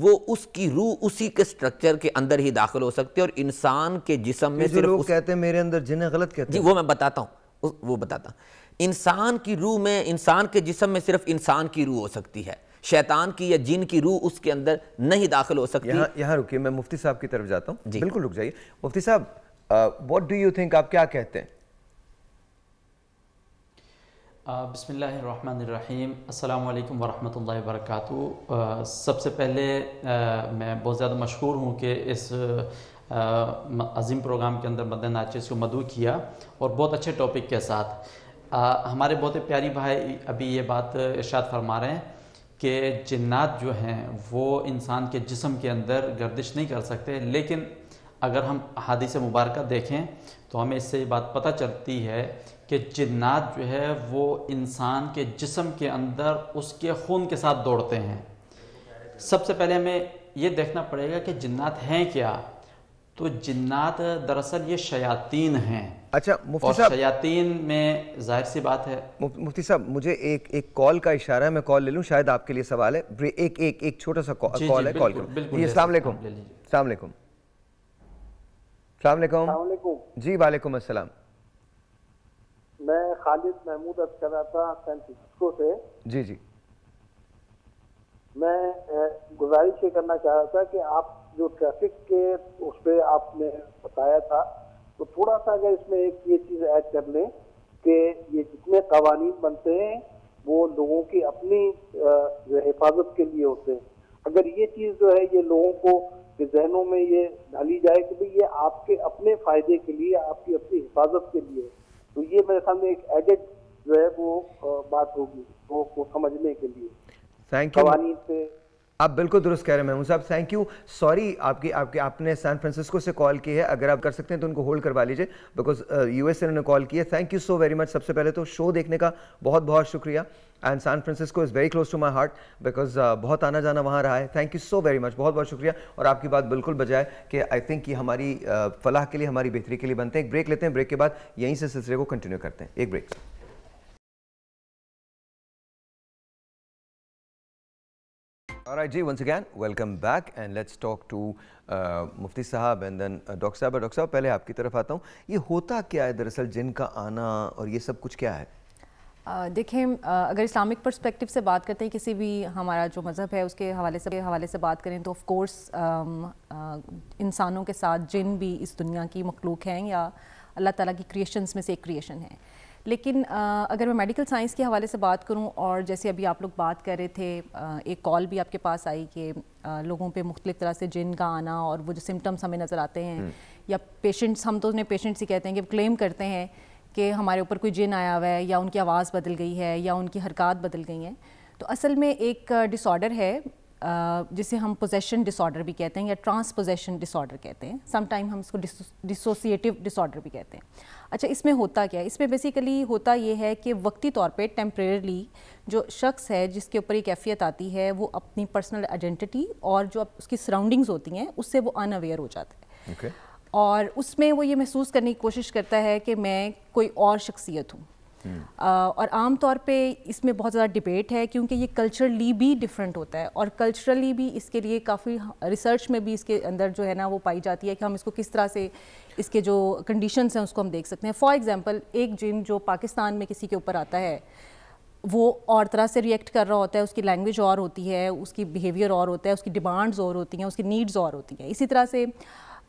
वो उसकी रूह उसी के स्ट्रक्चर के अंदर ही दाखिल हो सकती है और इंसान के जिसम में सिर्फ उस... कहते हैं मेरे अंदर जिन्हें गलत कहते हैं जी वो मैं बताता हूँ वो बताता हूँ इंसान की रूह में इंसान के जिसम में सिर्फ इंसान की रूह हो सकती है शैतान की या जिन की रूह उसके अंदर नहीं दाखिल हो सकती यहाँ यहाँ रुकिए मैं मुफ्ती साहब की तरफ जाता हूँ बिल्कुल रुक जाइए मुफ्ती साहब वॉट डू यू थिंक आप क्या कहते हैं बसमीम अल्लाम वरहमल वर्क सबसे पहले आ, मैं बहुत ज़्यादा मशहूर हूँ कि इस अज़ीम प्रोग्राम के अंदर मदन नाचिस को मदू किया और बहुत अच्छे टॉपिक के साथ आ, हमारे बहुत प्यारी भाई अभी ये बात इर्शाद फरमा रहे हैं कि जन्त जो हैं वो इंसान के जिसम के अंदर गर्दिश नहीं कर सकते लेकिन अगर हम हादिस मुबारक देखें तो हमें इससे ये बात पता चलती है कि जन्त जो है वो इंसान के जिसम के अंदर उसके खून के साथ दौड़ते हैं सबसे पहले हमें ये देखना पड़ेगा कि जन्त हैं क्या तो जन्ात दरअसल ये शयातीन हैं अच्छा मुफ्ती साहब शयातीन में जाहिर सी बात है मुफ्ती साहब मुझे एक एक कॉल का इशारा है मैं कॉल ले लूं शायद आपके लिए सवाल है एक एक एक छोटा सा कॉल कॉल है कॉल करूँ जी वालेकुम अस्सलाम वालेकुम जी वालेकुम अस्सलाम मैं खालिद महमूद अर्ज कर रहा था सैन फ्रांसिस्को से जी जी मैं गुजारिश ये करना चाह रहा था कि आप जो ट्रैफिक के उस पर आपने बताया था तो थोड़ा सा अगर इसमें एक ये चीज़ ऐड कर लें कि ये जितने कवानीन बनते हैं वो लोगों की अपनी हिफाजत के लिए होते हैं अगर ये चीज़ जो है ये लोगों को के जहनों में ये डाली जाए कि भाई ये आपके अपने फ़ायदे के लिए आपकी अपनी हिफाजत के लिए तो ये मेरे सामने एक एडेड जो है वो बात होगी लोगों को समझने के लिए थैंक यू से आप बिल्कुल दुरुस्त कह रहे हैं महमूद साहब थैंक यू सॉरी आपकी आपके आपने सैन फ्रांसिस्को से कॉल की है अगर आप कर सकते हैं तो उनको होल्ड करवा लीजिए बिकॉज यू से ने कॉल किया thank you so very much सबसे पहले तो शो देखने का बहुत बहुत शुक्रिया and San Francisco is very close to my heart because बहुत आना जाना वहाँ रहा है thank you so very much बहुत बहुत शुक्रिया और आपकी बात बिल्कुल बजाय कि आई थिंक ये हमारी uh, फलाह के लिए हमारी बेहतरी के लिए बनते हैं एक ब्रेक लेते हैं ब्रेक के बाद यहीं से सिलसिले को कंटिन्यू करते हैं एक break All right, G, once again, welcome back and let's talk to uh, मुफ्ती साहब एंड देन डॉक्टर साहब डॉक्टर साहब पहले आपकी तरफ आता हूँ ये होता क्या है दरअसल जिन का आना और ये सब कुछ क्या है uh, देखिए uh, अगर इस्लामिक पर्सपेक्टिव से बात करते हैं किसी भी हमारा जो मज़हब है उसके हवाले से हवाले से बात करें तो ऑफ कोर्स इंसानों के साथ जिन भी इस दुनिया की मखलूक हैं या अल्लाह ताला की क्रिएशंस में से एक क्रिएशन है लेकिन आ, अगर मैं मेडिकल साइंस के हवाले से बात करूं और जैसे अभी आप लोग बात कर रहे थे आ, एक कॉल भी आपके पास आई कि लोगों पे मुख्तलिफ तरह से जिन का आना और वो जो सिम्टम्स हमें नज़र आते हैं हम्म। या पेशेंट्स हम तो उन्हें पेशेंट्स ही कहते हैं कि क्लेम करते हैं कि हमारे ऊपर कोई जिन आया हुआ है या उनकी आवाज़ बदल गई है या उनकी हरकत बदल गई हैं तो असल में एक डिसऑर्डर है जिसे हम पोजेशन डिसऑर्डर भी कहते हैं या ट्रांसपोजेशन डिसऑर्डर कहते हैं समटाइम हम इसको डिसोसिएटिव डिसऑर्डर भी कहते हैं अच्छा इसमें होता क्या है इसमें बेसिकली होता ये है कि वक्ती तौर पे टेम्प्रेरली जो शख्स है जिसके ऊपर ये कैफियत आती है वो अपनी पर्सनल आइडेंटिटी और जो उसकी सराउंडिंग्स होती हैं उससे वो अनअवेयर हो जाता है okay. और उसमें वो ये महसूस करने की कोशिश करता है कि मैं कोई और शख्सियत हूँ हम्म। और आम तौर पे इसमें बहुत ज़्यादा डिबेट है क्योंकि ये कल्चरली भी डिफरेंट होता है और कल्चरली भी इसके लिए काफ़ी रिसर्च में भी इसके अंदर जो है ना वो पाई जाती है कि हम इसको किस तरह से इसके जो कंडीशन हैं उसको हम देख सकते हैं फॉर एग्ज़ाम्पल एक जिम जो पाकिस्तान में किसी के ऊपर आता है वो और तरह से रिएक्ट कर रहा होता है उसकी लैंग्वेज और होती है उसकी बिहेवियर और होता है उसकी डिमांड्स और होती हैं उसकी नीड्स और होती हैं इसी तरह से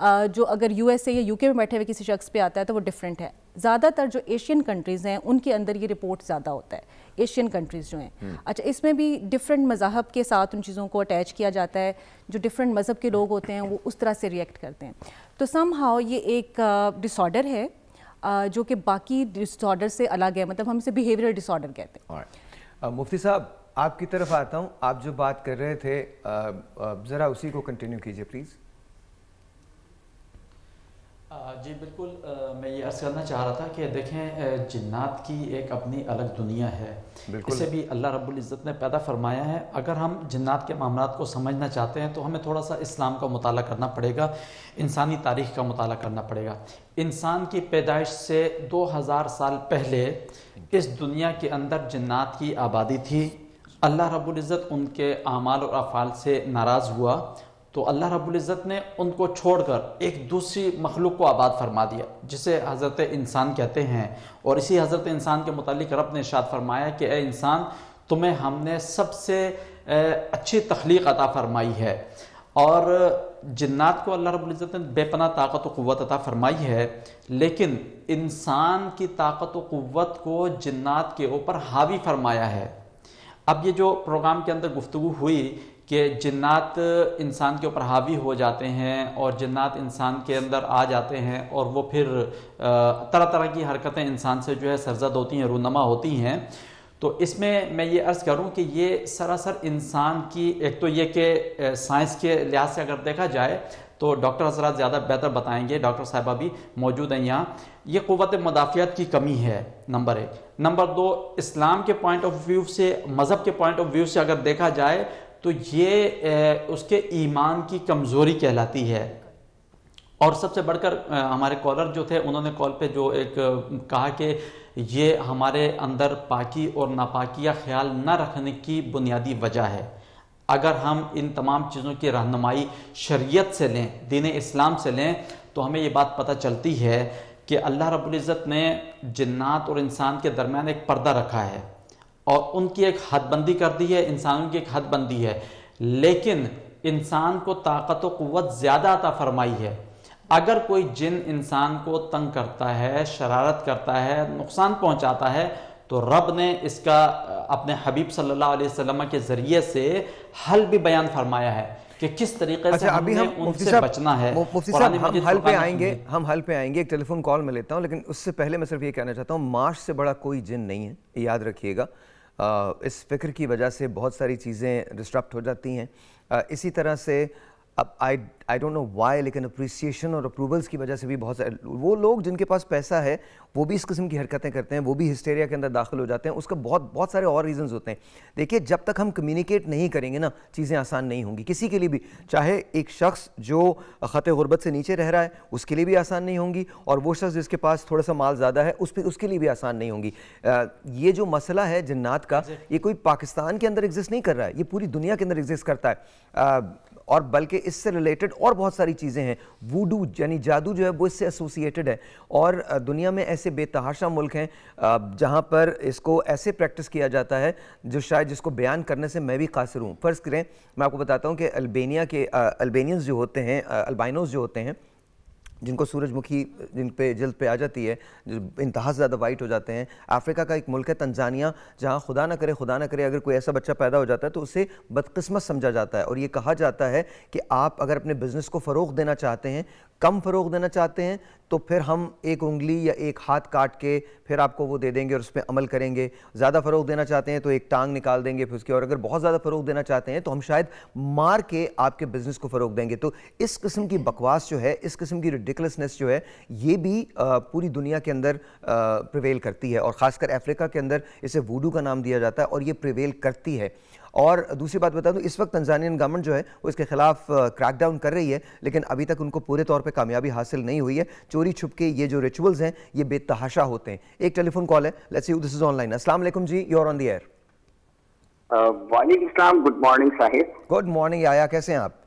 जो अगर यू ए या के में बैठे हुए किसी शख्स पर आता है तो वो डिफरेंट है ज़्यादातर जो एशियन कंट्रीज़ हैं उनके अंदर ये रिपोर्ट ज़्यादा होता है एशियन कंट्रीज़ जो हैं हम्म। अच्छा इसमें भी डिफरेंट मज़ाहब के साथ उन चीज़ों को अटैच किया जाता है जो डिफरेंट मज़हब के लोग होते हैं वो उस तरह से रिएक्ट करते हैं तो सम हाउ ये एक डिसऑर्डर है जो कि बाकी डिसऑर्डर से अलग है मतलब हम इसे बिहेवियर डिसऑर्डर कहते हैं मुफ्ती साहब आपकी तरफ आता हूँ आप जो बात कर रहे थे ज़रा उसी को कंटिन्यू कीजिए प्लीज़ जी बिल्कुल मैं ये अर्ज़ करना चाह रहा था कि देखें जन्नात की एक अपनी अलग दुनिया है इसे भी अल्लाह रब्बुल इज़्ज़त ने पैदा फरमाया है अगर हम जन्नात के मामला को समझना चाहते हैं तो हमें थोड़ा सा इस्लाम का मताल करना पड़ेगा इंसानी तारीख का मताल करना पड़ेगा इंसान की पैदाइश से 2000 साल पहले इस दुनिया के अंदर जन्नात की आबादी थी अल्लाह रब्बुल इज़्ज़त उनके अमाल और अफ़ाल से नाराज़ हुआ तो अल्लाह रब्ज़त ने उनको छोड़कर एक दूसरी मखलूक को आबाद फरमा दिया जिसे हज़रत इंसान कहते हैं और इसी हज़रत इंसान के मतलब रब ने इशाद फरमाया कि ए इंसान तुम्हें हमने सबसे अच्छी तख्लीक अता फरमाई है और जन्नात को अल्लाह रब्ज़त ने बेपना ताकत वत अता फरमाई है लेकिन इंसान की ताकत वत को जन्नात के ऊपर हावी फरमाया है अब ये जो प्रोग्राम के अंदर गुफ्तु हुई कि जन्ात इंसान के ऊपर हावी हो जाते हैं और जन्त इंसान के अंदर आ जाते हैं और वो फिर तरह तरह की हरकतें इंसान से जो है सरजद होती हैं रूनमा होती हैं तो इसमें मैं ये अर्ज़ करूँ कि ये सरासर इंसान की एक तो ये कि साइंस के लिहाज से अगर देखा जाए तो डॉक्टर हजरात ज़्यादा बेहतर बताएंगे डॉक्टर साहबा भी मौजूद हैं यहाँ ये क़वत मदाफ़ियत की कमी है नंबर एक नंबर दो इस्लाम के पॉइंट ऑफ व्यू से मज़हब के पॉइंट ऑफ व्यू से अगर देखा जाए तो ये उसके ईमान की कमज़ोरी कहलाती है और सबसे बढ़कर हमारे कॉलर जो थे उन्होंने कॉल पे जो एक कहा कि ये हमारे अंदर पाकी और नापाकी का ख्याल न रखने की बुनियादी वजह है अगर हम इन तमाम चीज़ों की रहनुमाई शरीयत से लें दीन इस्लाम से लें तो हमें ये बात पता चलती है कि अल्लाह रब्ज़त ने जन्ात और इंसान के दरमियान एक पर्दा रखा है और उनकी एक हदबंदी कर दी है इंसानों की एक हदबंदी है लेकिन इंसान को ताकत वत ज़्यादा अता फरमाई है अगर कोई जिन इंसान को तंग करता है शरारत करता है नुकसान पहुंचाता है तो रब ने इसका अपने हबीब सल्लल्लाहु अलैहि वसल्लम के ज़रिए से हल भी बयान फरमाया है कि किस तरीके अच्छा, से अभी हम उनसे बचना है मुफ्ती साहब हम हल पे आएंगे हम हल पे आएंगे एक टेलीफोन कॉल में लेता हूँ लेकिन उससे पहले मैं सिर्फ ये कहना चाहता हूँ मार्श से बड़ा कोई जिन नहीं है याद रखिएगा इस फिक्र की वजह से बहुत सारी चीज़ें डिस्टर्प्ट हो जाती हैं इसी तरह से अब I I don't know why लेकिन अप्रिसिएशन और अप्रूवल्स की वजह से भी बहुत सारे वो लोग जिनके पास पैसा है वो भी इस किस्म की हरकतें करते हैं वो भी हिस्टेरिया के अंदर दाखिल हो जाते हैं उसका बहुत बहुत सारे और रीजंस होते हैं देखिए जब तक हम कम्युनिकेट नहीं करेंगे ना चीज़ें आसान नहीं होंगी किसी के लिए भी चाहे एक शख्स जो ख़त गुरबत से नीचे रह रहा है उसके लिए भी आसान नहीं होंगी और वो शख्स जिसके पास थोड़ा सा माल ज़्यादा है उस पर उसके लिए भी आसान नहीं होंगी ये जो मसला है जन्नात का ये कोई पाकिस्तान के अंदर एग्जिस्ट नहीं कर रहा है ये पूरी दुनिया के अंदर एग्जिस्ट करता है और बल्कि इससे रिलेटेड और बहुत सारी चीज़ें हैं वूडू यानी जादू जो है वो इससे एसोसिएटेड है और दुनिया में ऐसे बेतहाशा मुल्क हैं जहाँ पर इसको ऐसे प्रैक्टिस किया जाता है जो शायद जिसको बयान करने से मैं भी कासिर हूँ फ़र्ज़ करें मैं आपको बताता हूँ कि अल्बेनिया के अल्बेनियंस जो होते हैं अल्बाइनोज जो होते हैं जिनको सूरजमुखी जिन पे जल्द पे आ जाती है जो इंतहा ज़्यादा वाइट हो जाते हैं अफ्रीका का एक मुल्क है तंजानिया जहाँ खुदा ना करे खुदा ना करे अगर कोई ऐसा बच्चा पैदा हो जाता है तो उसे बदकस्मत समझा जाता है और ये कहा जाता है कि आप अगर अपने बिज़नेस को फ़रोग देना चाहते हैं कम फ़रोग देना चाहते हैं तो फिर हम एक उंगली या एक हाथ काट के फिर आपको वो दे देंगे और उस पर अमल करेंगे ज़्यादा फ़रोग देना चाहते हैं तो एक टांग निकाल देंगे फिर उसके और अगर बहुत ज़्यादा फ़रोग देना चाहते हैं तो हम शायद मार के आपके बिज़नेस को फ़रोग देंगे तो इस किस्म की बकवास जो है इस किस्म की रिडिकलसनेस जो है ये भी पूरी दुनिया के अंदर प्रिवेल करती है और ख़ासकर अफ्रीका के अंदर इसे वूडू का नाम दिया जाता है और ये प्रिवेल करती है और दूसरी बात बता दूं तो इस वक्त तंजानियन गवर्नमेंट जो है वो इसके खिलाफ क्रैकडाउन कर रही है लेकिन अभी तक उनको पूरे तौर पे कामयाबी हासिल नहीं हुई है चोरी छुप के ये जो रिचुअल्स हैं ये बेतहाशा होते हैं एक टेलीफोन कॉल है let's you this is online Aslam ji you're on the air वालेकुम इस्लाम गुड मॉर्निंग साहिब गुड मॉर्निंग आया कैसे हैं आप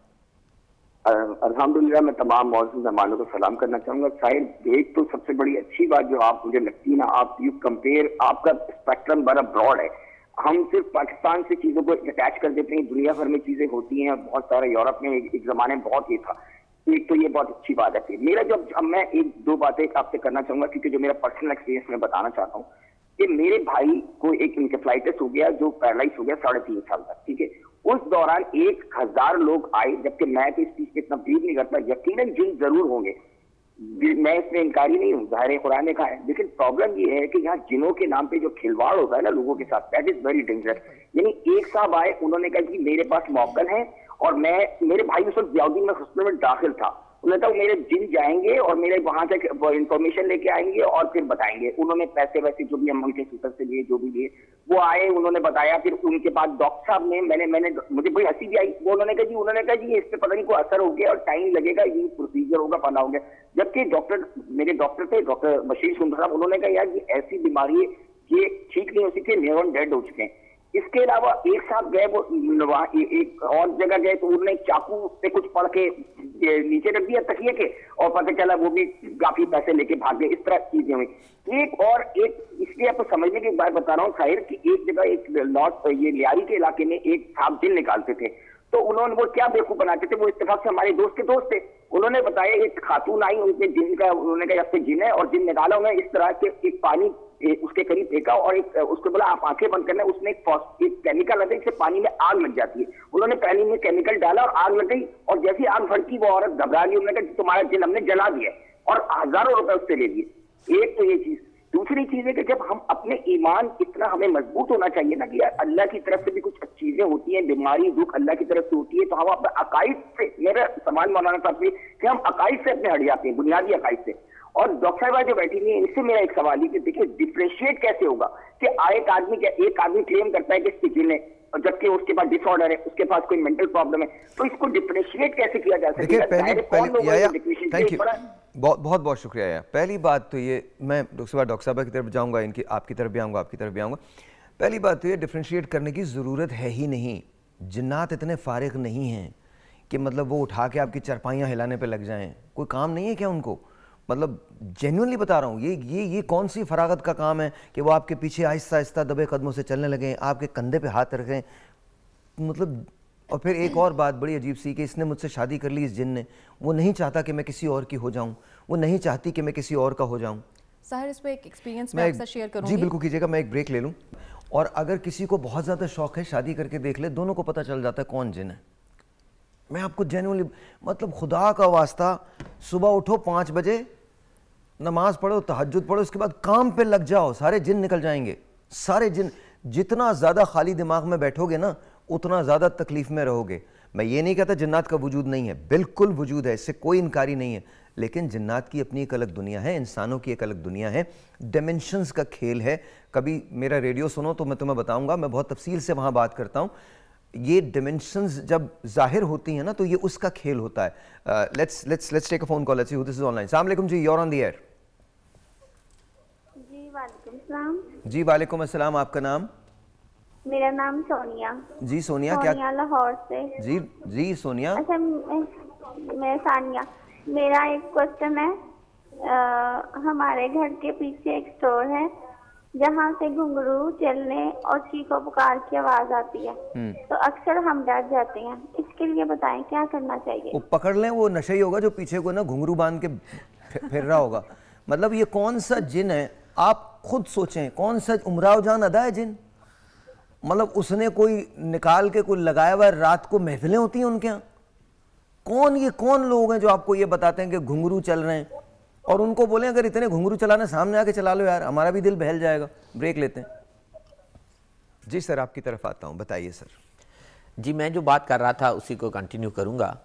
अल्हम्दुलिल्लाह मैं तमाम मौजूद मेहमानों को सलाम करना चाहूंगा साहिब एक तो सबसे बड़ी अच्छी बात जो आप मुझे लगती है ना आप यू कंपेयर आपका स्पेक्ट्रम बड़ा ब्रॉड है हम सिर्फ पाकिस्तान से चीजों को अटैच कर देते हैं दुनिया भर में चीजें होती हैं बहुत सारे यूरोप में एक, जमाने में बहुत ये था एक तो ये बहुत अच्छी बात है मेरा जब अब मैं एक दो बातें आपसे करना चाहूंगा क्योंकि जो मेरा पर्सनल एक्सपीरियंस मैं बताना चाहता हूँ कि मेरे भाई को एक इंकेफ्लाइटिस हो गया जो पैरालाइज हो गया साढ़े तीन साल तक ठीक है उस दौरान एक हजार लोग आए जबकि मैं तो इस चीज इतना बिलीव नहीं करता यकीन जिन जरूर होंगे मैं इसमें इंकारी नहीं हूँ ज़ाहिर कुरान का है लेकिन प्रॉब्लम ये है कि यहाँ जिनों के नाम पे जो खिलवाड़ होता है ना लोगों के साथ दैट इज वेरी डेंजरस यानी एक साहब आए उन्होंने कहा कि मेरे पास मौकल है और मैं मेरे भाई उस वक्त जियाउद्दीन में हॉस्पिटल में दाखिल था कहा तो मेरे दिन जाएंगे और मेरे वहां से इन्फॉर्मेशन लेके आएंगे और फिर बताएंगे उन्होंने पैसे वैसे जो भी अमल के सूत्र से लिए जो भी लिए वो आए उन्होंने बताया फिर उनके बाद डॉक्टर साहब ने मैंने मैंने मुझे बड़ी हंसी भी आई वो उन्होंने कहा जी उन्होंने कहा जी इस पर पता नहीं कोई असर हो गया और टाइम लगेगा ये प्रोसीजर होगा पता होगा जबकि डॉक्टर मेरे डॉक्टर थे डॉक्टर बशीर सुंदर साहब उन्होंने कहा यार ये ऐसी बीमारी ये ठीक नहीं हो सकती मेरे डेड हो चुके हैं इसके अलावा एक साथ गए वो एक और जगह गए तो उन्होंने चाकू से कुछ पढ़ के नीचे रख दिया तकिए के और पता चला वो भी काफी पैसे लेके भाग गए इस तरह चीजें हुई एक और एक इसलिए आपको समझने की बात बता रहा हूँ साहिर कि एक जगह एक नॉर्थ ये लियारी के इलाके में एक साहब दिल निकालते थे तो उन्होंने वो क्या बेवकूफ बनाते थे वो इतफाक से हमारे दोस्त के दोस्त थे उन्होंने बताया एक खातून आई उनके जिन का उन्होंने कहा से जिन है और जिन निकाला उन्होंने इस तरह के एक पानी उसके करीब फेंका और एक उसको बोला आप आंखें बंद करना उसने एक, एक केमिकल आता इससे जिससे पानी में आग लग जाती है उन्होंने पानी में केमिकल डाला और आग लग गई और जैसी आग भड़की वो औरत घबरा गई उन्होंने कहा तुम्हारा जिन हमने जला दिया और हजारों रुपए उससे ले लिए एक तो ये चीज दूसरी चीज है कि जब हम अपने ईमान इतना हमें मजबूत होना चाहिए ना कि यार अल्लाह की तरफ से भी कुछ चीजें होती हैं बीमारी दुख अल्लाह की तरफ से होती है तो हम अपने अकाइद से मेरा सवाल मौलाना साहब हैं कि हम अकाइद से अपने हट जाते हैं बुनियादी अकाइद से और डॉक्टर साहबा जो बैठी हुई है इनसे मेरा एक सवाल है कि देखिए डिप्रेशिएट कैसे होगा कि एक आदमी क्या एक आदमी क्लेम करता है कि इसकी जिन और जबकि उसके पास डिसऑर्डर है उसके पास कोई मेंटल प्रॉब्लम है तो इसको डिप्रेशिएट कैसे किया जा सकता है बहुत बहुत बहुत शुक्रिया यार पहली बात तो ये मैं डॉक्टर साहब डॉक्टर साहब की तरफ जाऊँगा इनकी आपकी तरफ भी आऊँगा आपकी तरफ भी आऊँगा पहली बात तो ये डिफ्रेंशिएट करने की ज़रूरत है ही नहीं जिन्नात इतने फारग नहीं हैं कि मतलब वो उठा के आपकी चरपाइयाँ हिलाने पर लग जाएँ कोई काम नहीं है क्या उनको मतलब जेन्यनली बता रहा हूँ ये ये ये कौन सी फरागत का काम है कि वो आपके पीछे आहिस्ता आहिस्ता दबे कदमों से चलने लगें आपके कंधे पर हाथ रखें मतलब और फिर एक और बात बड़ी अजीब सी कि इसने मुझसे शादी कर ली इस जिन ने वो नहीं चाहता कि मैं किसी और की हो जाऊँ वो नहीं चाहती कि मैं किसी और का हो जाऊँ साहिर इस पर एक एक्सपीरियंस मैं शेयर करूँगी जी बिल्कुल कीजिएगा मैं एक ब्रेक ले लूँ और अगर किसी को बहुत ज़्यादा शौक है शादी करके देख ले दोनों को पता चल जाता है कौन जिन है मैं आपको जेनुअली मतलब खुदा का वास्ता सुबह उठो पाँच बजे नमाज पढ़ो तहजद पढ़ो उसके बाद काम पे लग जाओ सारे जिन निकल जाएंगे सारे जिन जितना ज़्यादा खाली दिमाग में बैठोगे ना उतना ज़्यादा तकलीफ में रहोगे मैं ये नहीं कहता जन्नात का वजूद नहीं है बिल्कुल वजूद है इससे कोई इनकारी नहीं है लेकिन जन्नात की अपनी एक अलग दुनिया है इंसानों की एक अलग दुनिया है डायमेंशंस का खेल है कभी मेरा रेडियो सुनो तो मैं तुम्हें बताऊंगा मैं बहुत तफसील से वहाँ बात करता हूँ ये डायमेंशंस जब जाहिर होती हैं ना तो ये उसका खेल होता है let's let's let's take a phone call see this is online अस्सलाम जी योर ऑन द एयर जी वालेकुम अस्सलाम जी वालेकुम अस्सलाम आपका नाम मेरा नाम सोनिया जी सोनिया, क्या लाहौर से जी जी सोनिया अच्छा मैं सानिया मेरा एक क्वेश्चन है आ, हमारे घर के पीछे एक स्टोर है जहाँ से घुंगरू चलने और चीखो पुकार की आवाज आती है हम्म। तो अक्सर हम डर जाते हैं इसके लिए बताएं क्या करना चाहिए वो पकड़ लें वो नशे ही होगा जो पीछे को ना घुंगरू बांध के फिर रहा होगा मतलब ये कौन सा जिन है आप खुद सोचें कौन सा उमराव जान अदा है जिन मतलब उसने कोई निकाल के कोई लगाया हुआ है रात को महफिलें होती हैं उनके यहाँ कौन ये कौन लोग हैं जो आपको ये बताते हैं कि घुंघरू चल रहे हैं और उनको बोले अगर इतने घुंघरू चलाने सामने आके चला लो यार हमारा भी दिल बहल जाएगा ब्रेक लेते हैं जी सर आपकी तरफ आता हूँ बताइए सर जी मैं जो बात कर रहा था उसी को कंटिन्यू करूँगा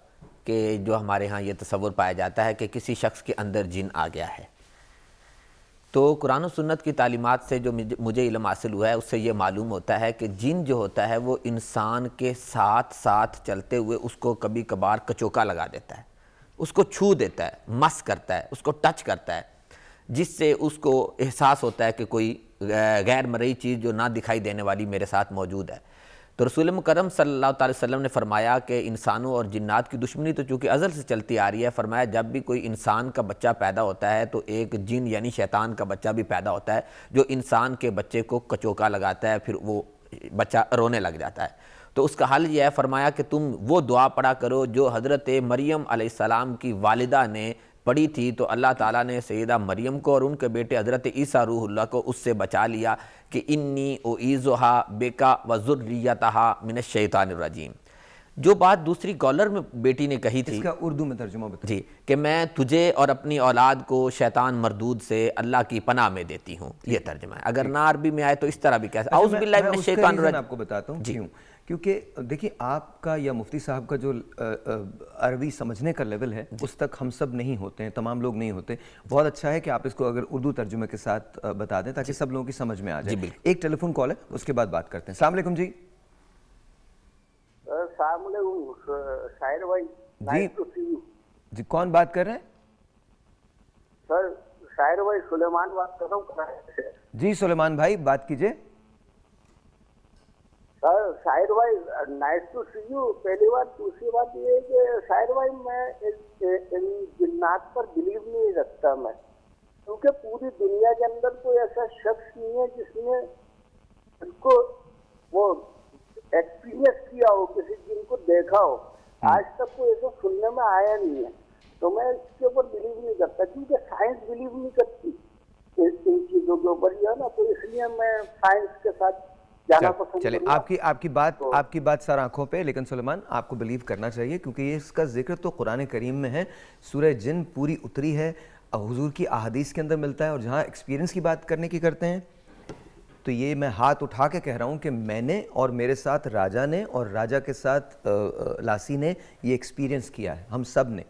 कि जो हमारे यहाँ ये तस्वुर पाया जाता है कि किसी शख्स के अंदर जिन आ गया है तो कुरान सुन्नत की तालीमत से जो मुझे इलम हासिल हुआ है उससे ये मालूम होता है कि जिन जो होता है वो इंसान के साथ साथ चलते हुए उसको कभी कभार कचोका लगा देता है उसको छू देता है मस करता है उसको टच करता है जिससे उसको एहसास होता है कि कोई गैर मरई चीज़ जो ना दिखाई देने वाली मेरे साथ मौजूद है तो रसूल करम सल्ला वसम ने फरमाया कि इंसानों और जन्ात की दुश्मनी तो चूँकि अज़ल से चलती आ रही है फरमाया जब भी कोई इंसान का बच्चा पैदा होता है तो एक जिन यानी शैतान का बच्चा भी पैदा होता है जो इंसान के बच्चे को कचोका लगाता है फिर वो बच्चा रोने लग जाता है तो उसका हल यह है फरमाया कि तुम वो दुआ पढ़ा करो जो हज़रत मरियम आसमाम की वालदा ने पड़ी थी तो अल्लाह ताला ने सैदा मरियम को और उनके बेटे हज़रत ईसा रूहुल्ला को उससे बचा लिया कि इन्नी ओ ईज़ोहा बेका वज़ुर्रियतहा मिन शैतानरजीम जो बात दूसरी कॉलर में बेटी ने कही थी इसका उर्दू में तर्जुमा बता जी कि मैं तुझे और अपनी औलाद को शैतान मरदूद से अल्लाह की पनाह में देती हूँ ये तर्जुमा है अगर ना अरबी में आए तो इस तरह भी कह सकते अच्छा, आपको बताता हूँ जी क्योंकि देखिए आपका या मुफ्ती साहब का जो अरबी समझने का लेवल है उस तक हम सब नहीं होते हैं तमाम लोग नहीं होते बहुत अच्छा है कि आप इसको अगर उर्दू तर्जुमे के साथ बता दें ताकि सब लोगों की समझ में आ जाए एक टेलीफोन कॉल है उसके बाद बात करते हैं सलाम जी शायर भाई जी जी कौन बात कर रहे हैं सर शायर भाई सुलेमान बात कर रहा हूँ जी सुलेमान भाई बात कीजिए शायर भाई नाइस टू सी यू पहली बात दूसरी बात ये है कि शायर भाई मैं इन जिन्नात पर बिलीव नहीं रखता मैं क्योंकि पूरी दुनिया के अंदर कोई ऐसा शख्स नहीं है जिसने इसको वो एक्सपीरियंस किया हो किसी चीज को देखा हो हम्म। आज तक कोई ऐसा सुनने में आया नहीं है तो मैं इसके ऊपर बिलीव नहीं करता क्योंकि साइंस बिलीव नहीं करती इन चीज़ों के ऊपर ही है ना तो इसलिए मैं साइंस के साथ चले आपकी आपकी बात तो, आपकी बात सर आंखों पे लेकिन सुलेमान आपको बिलीव करना चाहिए क्योंकि ये इसका जिक्र तो कुरान करीम में है सूर्य जिन पूरी उतरी है हजूर की अहदीस के अंदर मिलता है और जहाँ एक्सपीरियंस की बात करने की करते हैं तो ये मैं हाथ उठा के कह रहा हूँ कि मैंने और मेरे साथ राजा ने और राजा के साथ लासी ने ये एक्सपीरियंस किया है हम सब ने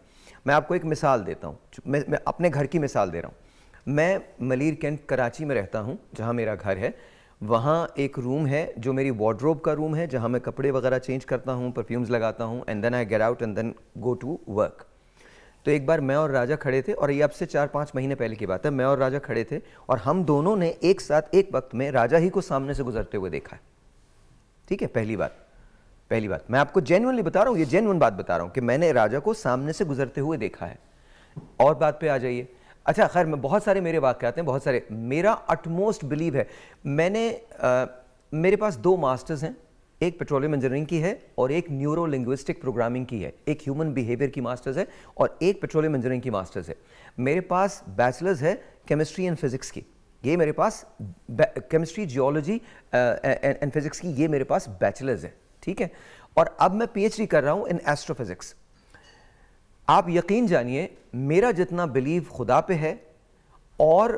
मैं आपको एक मिसाल देता हूँ मैं, मैं अपने घर की मिसाल दे रहा हूँ मैं मलिर कैंट कराची में रहता हूँ जहाँ मेरा घर है वहाँ एक रूम है जो मेरी वार्ड्रोब का रूम है जहाँ मैं कपड़े वगैरह चेंज करता हूँ परफ्यूम्स लगाता हूँ and then I get out and then go to work तो एक बार मैं और राजा खड़े थे और ये अब से चार पाँच महीने पहले की बात है मैं और राजा खड़े थे और हम दोनों ने एक साथ एक वक्त में राजा ही को सामने से गुजरते हुए देखा है ठीक है पहली बात पहली बात मैं आपको जेन्यनली बता रहा हूँ ये जेन्यन बात बता रहा हूँ कि मैंने राजा को सामने से गुजरते हुए देखा है और बात पे आ जाइए अच्छा खैर मैं बहुत सारे मेरे आते हैं बहुत सारे मेरा अटमोस्ट बिलीव है मैंने आ, मेरे पास दो मास्टर्स हैं एक पेट्रोलियम इंजीनियरिंग की है और एक न्यूरो लिंग्विस्टिक प्रोग्रामिंग की है एक ह्यूमन बिहेवियर की मास्टर्स है और एक पेट्रोलियम इंजीनियरिंग की मास्टर्स है मेरे पास बैचलर्स है केमिस्ट्री एंड फिज़िक्स की ये मेरे पास केमिस्ट्री जियोलॉजी एंड फिज़िक्स की ये मेरे पास बैचलर्स है ठीक है और अब मैं पीएचडी कर रहा हूँ इन एस्ट्रोफिज़िक्स आप यकीन जानिए मेरा जितना बिलीव खुदा पे है और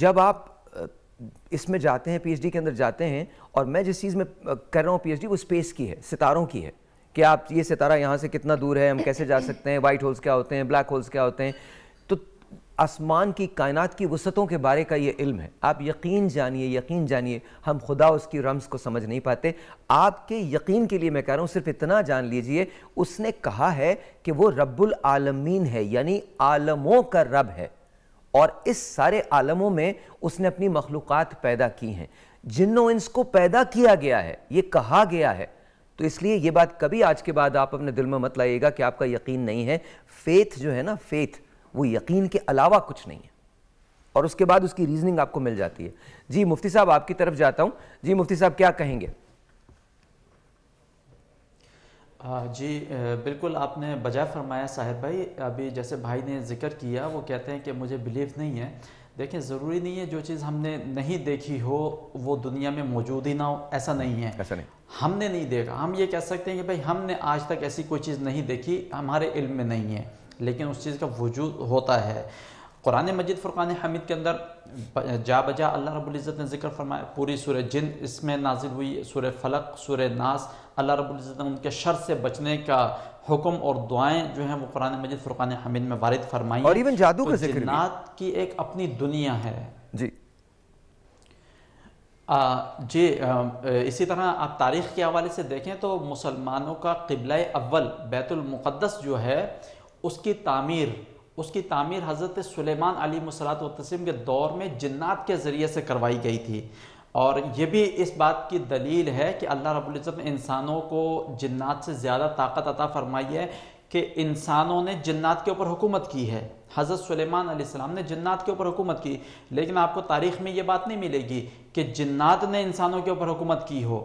जब आप इसमें जाते हैं पीएचडी के अंदर जाते हैं और मैं जिस चीज़ में कर रहा हूँ पीएचडी वो स्पेस की है सितारों की है कि आप ये सितारा यहाँ से कितना दूर है हम कैसे जा सकते हैं वाइट होल्स क्या होते हैं ब्लैक होल्स क्या होते हैं आसमान की कायनात की वसतों के बारे का ये इल्म है आप यकीन जानिए यकीन जानिए हम खुदा उसकी रम्स को समझ नहीं पाते आपके यकीन के लिए मैं कह रहा हूँ सिर्फ इतना जान लीजिए उसने कहा है कि वो रब्बुल आलमीन है यानी आलमों का रब है और इस सारे आलमों में उसने अपनी मखलूक़ पैदा की हैं जिनों इनको पैदा किया गया है ये कहा गया है तो इसलिए ये बात कभी आज के बाद आप अपने दिल में मत लाइएगा कि आपका यकीन नहीं है फेथ जो है ना फेथ वो यकीन के अलावा कुछ नहीं है और उसके बाद उसकी रीजनिंग आपको मिल जाती है जी मुफ्ती साहब आपकी तरफ जाता हूँ जी मुफ्ती साहब क्या कहेंगे जी बिल्कुल आपने बजाय फरमाया साहिब भाई अभी जैसे भाई ने जिक्र किया वो कहते हैं कि मुझे बिलीव नहीं है देखें ज़रूरी नहीं है जो चीज़ हमने नहीं देखी हो वो दुनिया में मौजूद ही ना हो ऐसा नहीं है ऐसा नहीं हमने नहीं देखा हम ये कह सकते हैं कि भाई हमने आज तक ऐसी कोई चीज़ नहीं देखी हमारे इल्म में नहीं है लेकिन उस चीज़ का वजूद होता है कुरान मजिद फ़ुरान हमिद के अंदर जा बजा अल्लाह रबुल्ज़त ने जिक्र फरमाया पूरी सूर्य जिन इसमें नाजिल हुई सूर्य फ़लक सूर्य नास अल्लाह रबुल्ज़त ने उनके शर से बचने का हुक्म और दुआएं जो हैं वो कुरान मजिद फ़ुरान हमिद में वारद फरमाई और इवन जादू तो जिन्नात की एक अपनी दुनिया है जी आ, जी आ, इसी तरह आप तारीख़ के हवाले से देखें तो मुसलमानों का किबला अव्वल बैतुलमक़दस जो है उसकी तामीर उसकी तामीर हज़रत सुलेमान अली मसलात वतसम के दौर में जन्नात के ज़रिए से करवाई गई थी और ये भी इस बात की दलील है कि अल्लाह रब्ज़त ने इंसानों को जन्नात से ज़्यादा ताकत अता फरमाई है कि इंसानों ने जन्नात के ऊपर हुकूमत की है हज़रत सुलेमान सलाम ने जन्नात के ऊपर हुकूमत की लेकिन आपको तारीख़ में ये बात नहीं मिलेगी कि जन्नात ने इंसानों के ऊपर हुकूमत की हो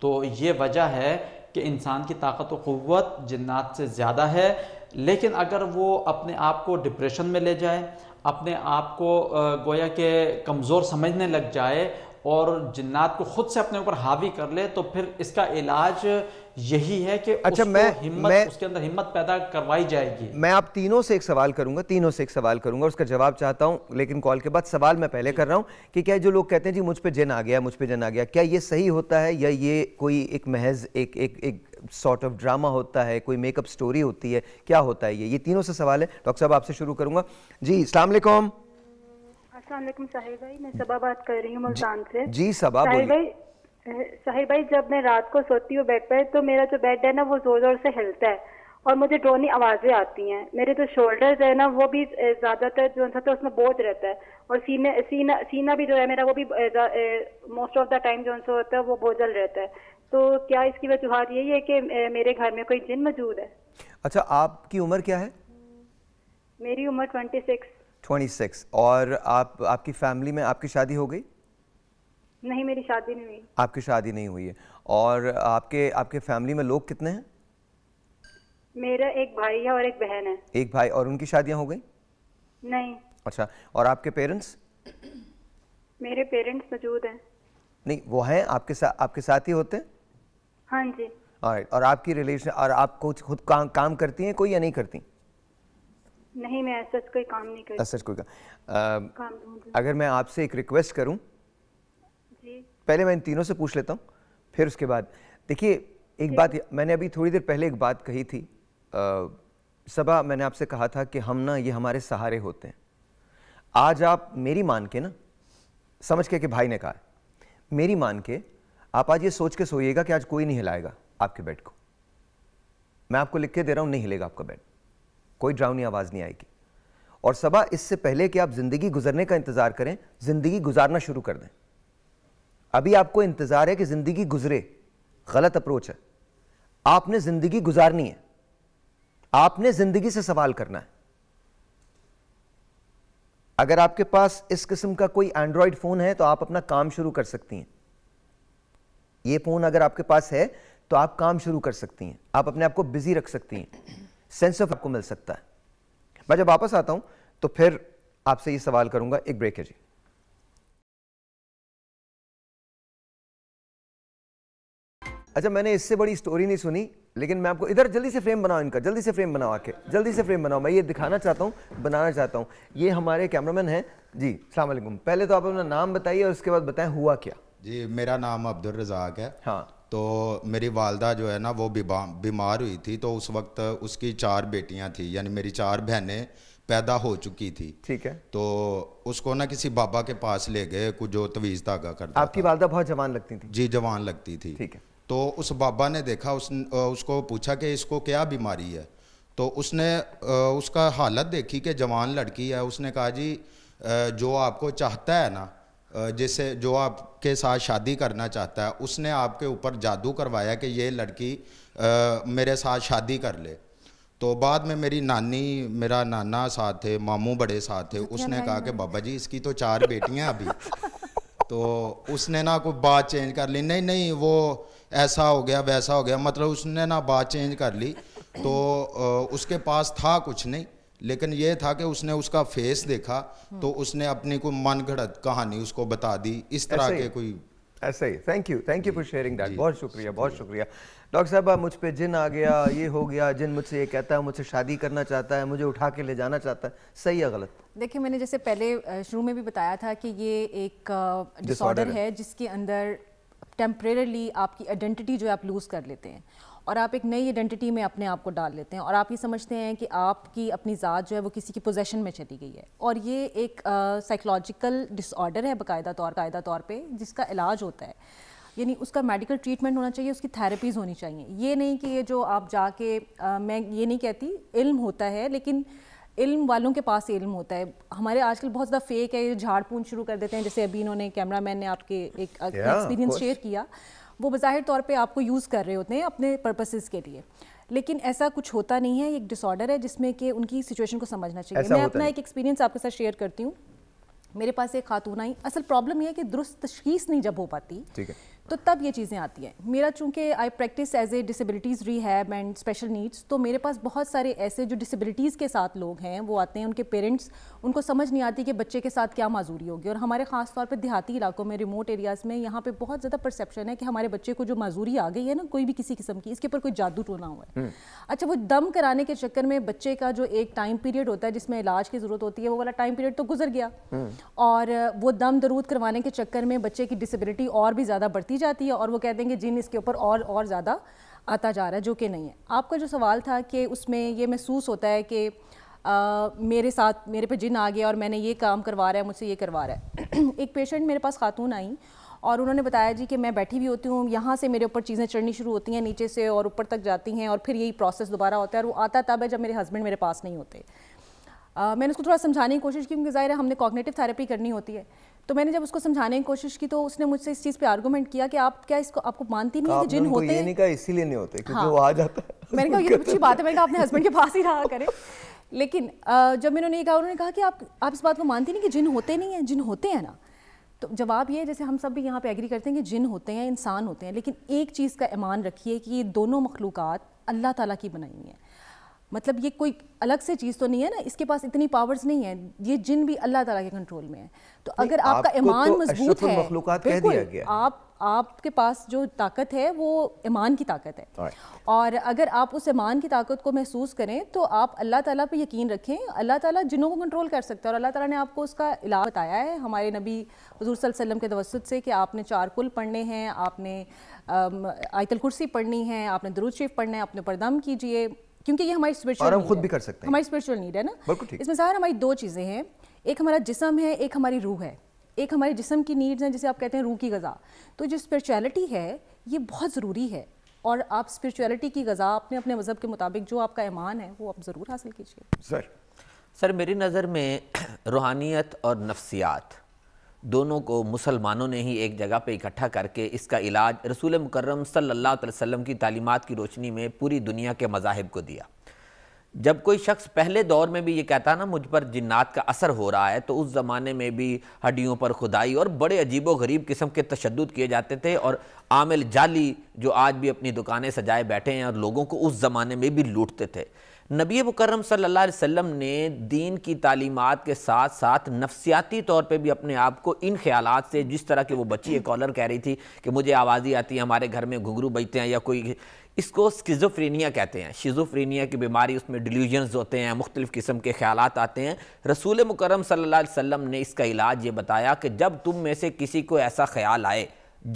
तो ये वजह है कि इंसान की ताकत व क़वत जन्नात से ज़्यादा है लेकिन अगर वो अपने आप को डिप्रेशन में ले जाए अपने आप को गोया के कमज़ोर समझने लग जाए और जिन्नात को खुद से अपने ऊपर हावी कर ले तो फिर इसका इलाज यही है कि अच्छा मैं हिम्मत मैं, उसके अंदर हिम्मत पैदा करवाई जाएगी मैं आप तीनों से एक सवाल करूंगा तीनों से एक सवाल करूंगा उसका जवाब चाहता हूं लेकिन कॉल के बाद सवाल मैं पहले कर रहा हूं कि क्या जो लोग कहते हैं जी मुझ पर जिन आ गया मुझ पर जिन आ गया क्या ये सही होता है या ये कोई एक महज एक एक, एक सॉर्ट ऑफ ड्रामा होता है कोई मेकअप स्टोरी होती है क्या होता है ये ये तीनों से सवाल है डॉक्टर साहब आपसे शुरू करूंगा जी असलकुम असलम भाई मैं सबा बात कर रही हूँ मुल्तान से जी सबा भाई साहिब भाई जब मैं रात को सोती हूँ बेड पर तो मेरा जो बेड है ना वो जोर जोर से हिलता है और मुझे डोनी आवाज़ें आती हैं मेरे जो तो शोल्डर्स है ना वो भी ज़्यादातर जो है तो उसमें बोझ रहता है और सीने सीना सीना भी जो है मेरा वो भी मोस्ट ऑफ द टाइम जो होता है वो बोझल रहता है तो क्या इसकी वजूहत यही है कि मेरे घर में कोई जिन मौजूद है अच्छा आपकी उम्र क्या है मेरी उम्र ट्वेंटी सिक्स ट्वेंटी सिक्स और आप आपकी फैमिली में आपकी शादी हो गई नहीं मेरी शादी नहीं हुई आपकी शादी नहीं हुई है और आपके आपके फैमिली में लोग कितने हैं मेरा एक भाई है और एक बहन है एक भाई और उनकी शादियां हो गई नहीं अच्छा और आपके पेरेंट्स मेरे पेरेंट्स मौजूद हैं नहीं वो हैं आपके साथ आपके साथ ही होते हैं हाँ जी right. और आपकी रिलेशन और आप कुछ खुद का, काम करती हैं कोई या नहीं करती नहीं मैं ऐसा कोई काम नहीं करती ऐसा कोई काम, आ, काम अगर मैं आपसे एक रिक्वेस्ट करूं जी पहले मैं इन तीनों से पूछ लेता हूं फिर उसके बाद देखिए एक बात मैंने अभी थोड़ी देर पहले एक बात कही थी आ, सबा मैंने आपसे कहा था कि हम ना ये हमारे सहारे होते हैं आज आप मेरी मान के ना समझ के कि भाई ने कहा मेरी मान के आप आज ये सोच के सोइएगा कि आज कोई नहीं हिलाएगा आपके बेड को मैं आपको लिख के दे रहा हूं नहीं हिलेगा आपका बेड कोई ड्राउनी आवाज़ नहीं आएगी और सबा इससे पहले कि आप ज़िंदगी गुजरने का इंतज़ार करें ज़िंदगी गुजारना शुरू कर दें अभी आपको इंतज़ार है कि ज़िंदगी गुजरे गलत अप्रोच है आपने ज़िंदगी गुजारनी है आपने ज़िंदगी से सवाल करना है अगर आपके पास इस किस्म का कोई एंड्रॉयड फ़ोन है तो आप अपना काम शुरू कर सकती हैं ये फ़ोन अगर आपके पास है तो आप काम शुरू कर सकती हैं आप अपने आप को बिज़ी रख सकती हैं सेंस ऑफ आपको मिल सकता है मैं जब वापस आता हूं तो फिर आपसे ये सवाल करूंगा एक ब्रेक है जी अच्छा मैंने इससे बड़ी स्टोरी नहीं सुनी लेकिन मैं आपको इधर जल्दी से फ्रेम बनाओ इनका जल्दी से फ्रेम बनाओ आके जल्दी से फ्रेम बनाओ मैं ये दिखाना चाहता हूँ बनाना चाहता हूँ ये हमारे कैमरामैन हैं जी सलामकुम पहले तो आप अपना नाम बताइए और उसके बाद बताएं हुआ क्या जी मेरा नाम अब्दुल रजाक है हाँ तो मेरी वालदा जो है ना वो बीमार हुई थी तो उस वक्त उसकी चार बेटियां थी यानी मेरी चार बहनें पैदा हो चुकी थी ठीक है तो उसको ना किसी बाबा के पास ले गए कुछ जो तवीज़ धागा करता आपकी वालदा बहुत जवान लगती थी जी जवान लगती थी ठीक है तो उस बाबा ने देखा उस उसको पूछा कि इसको क्या बीमारी है तो उसने उसका हालत देखी कि जवान लड़की है उसने कहा जी जो आपको चाहता है ना जैसे जो आपके साथ शादी करना चाहता है उसने आपके ऊपर जादू करवाया कि ये लड़की आ, मेरे साथ शादी कर ले तो बाद में मेरी नानी मेरा नाना साथ थे मामू बड़े साथ थे उसने कहा कि बाबा जी इसकी तो चार बेटियां अभी तो उसने ना कोई बात चेंज कर ली नहीं नहीं वो ऐसा हो गया वैसा हो गया मतलब उसने ना बात चेंज कर ली तो उसके पास था कुछ नहीं लेकिन यह था कि उसने उसका फेस देखा तो उसने अपनी कोई मन घड़त कहानी उसको बता दी इस तरह के कोई ऐसे ही thank you thank you for sharing that बहुत शुक्रिया बहुत शुक्रिया डॉक्टर साहब मुझ पर जिन आ गया ये हो गया जिन मुझसे ये कहता है मुझसे शादी करना चाहता है मुझे उठा के ले जाना चाहता है सही या गलत देखिए मैंने जैसे पहले शुरू में भी बताया था कि ये एक डिसऑर्डर है जिसके अंदर टेम्परेली आपकी आइडेंटिटी जो है आप लूज़ कर लेते हैं और आप एक नई आइडेंटिटी में अपने आप को डाल लेते हैं और आप ये समझते हैं कि आपकी अपनी ज़ात जो है वो किसी की पोजेशन में चली गई है और ये एक साइकोलॉजिकल डिसऑर्डर है बाकायदा तौर कायदा तौर पर जिसका इलाज होता है यानी उसका मेडिकल ट्रीटमेंट होना चाहिए उसकी थेरेपीज़ होनी चाहिए ये नहीं कि ये जो आप जाके मैं ये नहीं कहती इल्म होता है लेकिन इल्म वालों के पास इल्म होता है हमारे आजकल बहुत ज़्यादा फेक है झाड़ पूंछ शुरू कर देते हैं जैसे अभी इन्होंने कैमरा मैन ने आपके एक एक्सपीरियंस शेयर किया वो बाहिर तौर पे आपको यूज़ कर रहे होते हैं अपने पर्पसेस के लिए लेकिन ऐसा कुछ होता नहीं है एक डिसऑर्डर है जिसमें कि उनकी सिचुएशन को समझना चाहिए मैं अपना एक एक्सपीरियंस आपके साथ शेयर करती हूँ मेरे पास एक खातून आई असल प्रॉब्लम यह है कि दुरुस्त तशीस नहीं जब हो पाती ठीक है तो तब ये चीज़ें आती हैं मेरा चूंकि I practice as a disabilities rehab and special needs तो मेरे पास बहुत सारे ऐसे जो डिसेबिलिटीज़ के साथ लोग हैं वो आते हैं उनके पेरेंट्स उनको समझ नहीं आती कि बच्चे के साथ क्या माजूरी होगी और हमारे ख़ास तौर पर देहाती इलाकों में रिमोट एरियाज़ में यहाँ पर बहुत ज़्यादा परसेप्शन है कि हमारे बच्चे को जो माजूरी आ गई है ना कोई भी किसी किस्म की इसके ऊपर कोई जादू टोना हुआ है हम्म। अच्छा वो दम कराने के चक्कर में बच्चे का जो एक टाइम पीरियड होता है जिसमें इलाज की ज़रूरत होती है वो वाला टाइम पीरियड तो गुजर गया हम्म। और वो दम दरूद करवाने के चक्कर में बच्चे की डिसेबिलिटी और भी ज़्यादा बढ़ती बढ़ती जाती है और वो कहते हैं कि जिन इसके ऊपर और और ज़्यादा आता जा रहा है जो कि नहीं है आपका जो सवाल था कि उसमें ये महसूस होता है कि आ, मेरे साथ मेरे पे जिन आ गया और मैंने ये काम करवा रहा है मुझसे ये करवा रहा है [CLEARS THROAT] एक पेशेंट मेरे पास खातून आई और उन्होंने बताया जी कि मैं बैठी भी होती हूँ यहाँ से मेरे ऊपर चीज़ें चढ़नी शुरू होती हैं नीचे से और ऊपर तक जाती हैं और फिर यही प्रोसेस दोबारा होता है और वो आता तब है जब मेरे हस्बैंड मेरे पास नहीं होते आ, मैंने उसको थोड़ा समझाने की कोशिश की क्योंकि ज़ाहिर है हमने कॉग्नेटिव थेरेपी करनी होती है तो मैंने जब उसको समझाने की कोशिश की तो उसने मुझसे इस चीज़ पे आर्गूमेंट किया कि आप क्या इसको आपको मानती नहीं कि जिन होते हैं नहीं इसीलिए नहीं होते क्योंकि हाँ। वो आ जाता है मैंने कहा ये तो अच्छी बात है मैंने कहा अपने हस्बैंड के पास ही रहा करें लेकिन जब मैंने ये कहा उन्होंने कहा कि आप आप इस बात को मानती नहीं कि जिन होते नहीं हैं जिन होते हैं ना तो जवाब ये जैसे हम सब भी यहाँ पे एग्री करते हैं कि जिन होते हैं इंसान होते हैं लेकिन एक चीज़ का ईमान रखिए कि ये दोनों मखलूक अल्लाह ताला की बनाई हैं मतलब ये कोई अलग से चीज़ तो नहीं है ना इसके पास इतनी पावर्स नहीं है ये जिन भी अल्लाह ताला के कंट्रोल में है तो अगर आपका ईमान तो मजबूत है गया। आप आपके पास जो ताकत है वो ईमान की ताकत है और अगर आप उस ईमान की ताकत को महसूस करें तो आप अल्लाह ताला पे यकीन रखें अल्लाह ताला जिनों को कंट्रोल कर सकता है और अल्लाह ताला ने आपको उसका इलाज बताया है हमारे नबी हजूर वसल्लम के तवसत से कि आपने चार कुल पढ़ने हैं आपने आयतल कुर्सी पढ़नी है आपने दरुद शरीफ पढ़ना है अपने परदम कीजिए क्योंकि ये हमारी स्पिरिचुअल और हम खुद भी कर सकते हैं हमारी स्पिरिचुअल नीड है ना बिल्कुल ठीक इसमें ज़ाहिर हमारी दो चीज़ें हैं एक हमारा जिसम है एक हमारी रूह है एक हमारे जिसम की नीड्स हैं जिसे आप कहते हैं रूह की गज़ा तो जो स्पिरिचुअलिटी है ये बहुत ज़रूरी है और आप स्पिरिचुअलिटी की गज़ा अपने अपने मज़हब के मुताबिक जो आपका ईमान है वो आप ज़रूर हासिल कीजिए सर सर मेरी नज़र में [CLEARS THROAT] रूहानियत और नफ्सियात दोनों को मुसलमानों ने ही एक जगह पर इकट्ठा करके इसका इलाज रसूल मुकर्रम अलैहि वसल्लम की तालीमत की रोशनी में पूरी दुनिया के मजाहब को दिया जब कोई शख्स पहले दौर में भी ये कहता ना मुझ पर जिन्नात का असर हो रहा है तो उस ज़माने में भी हड्डियों पर खुदाई और बड़े अजीब गरीब किस्म के तशद किए जाते थे और आमिल जाली जो आज भी अपनी दुकानें सजाए बैठे हैं और लोगों को उस ज़माने में भी लूटते थे नबी मुकरम सल्ला वसल्लम ने दीन की तालीमात के साथ साथ नफसियाती तौर पर भी अपने आप को इन ख्याल से जिस तरह की वो बच्ची एक कॉलर कह रही थी कि मुझे आवाज़ी आती है हमारे घर में घुघरू बजते हैं या कोई इसको स्किज़ोफ्रेनिया कहते हैं शिज़ोफ्रेनिया की बीमारी उसमें डिल्यूजन्स होते हैं मुख्तलिफ़ किस्म के ख्याल आते हैं रसूल मुकरम सल्ला वम ने इसका इलाज ये बताया कि जब तुम में से किसी को ऐसा ख्याल आए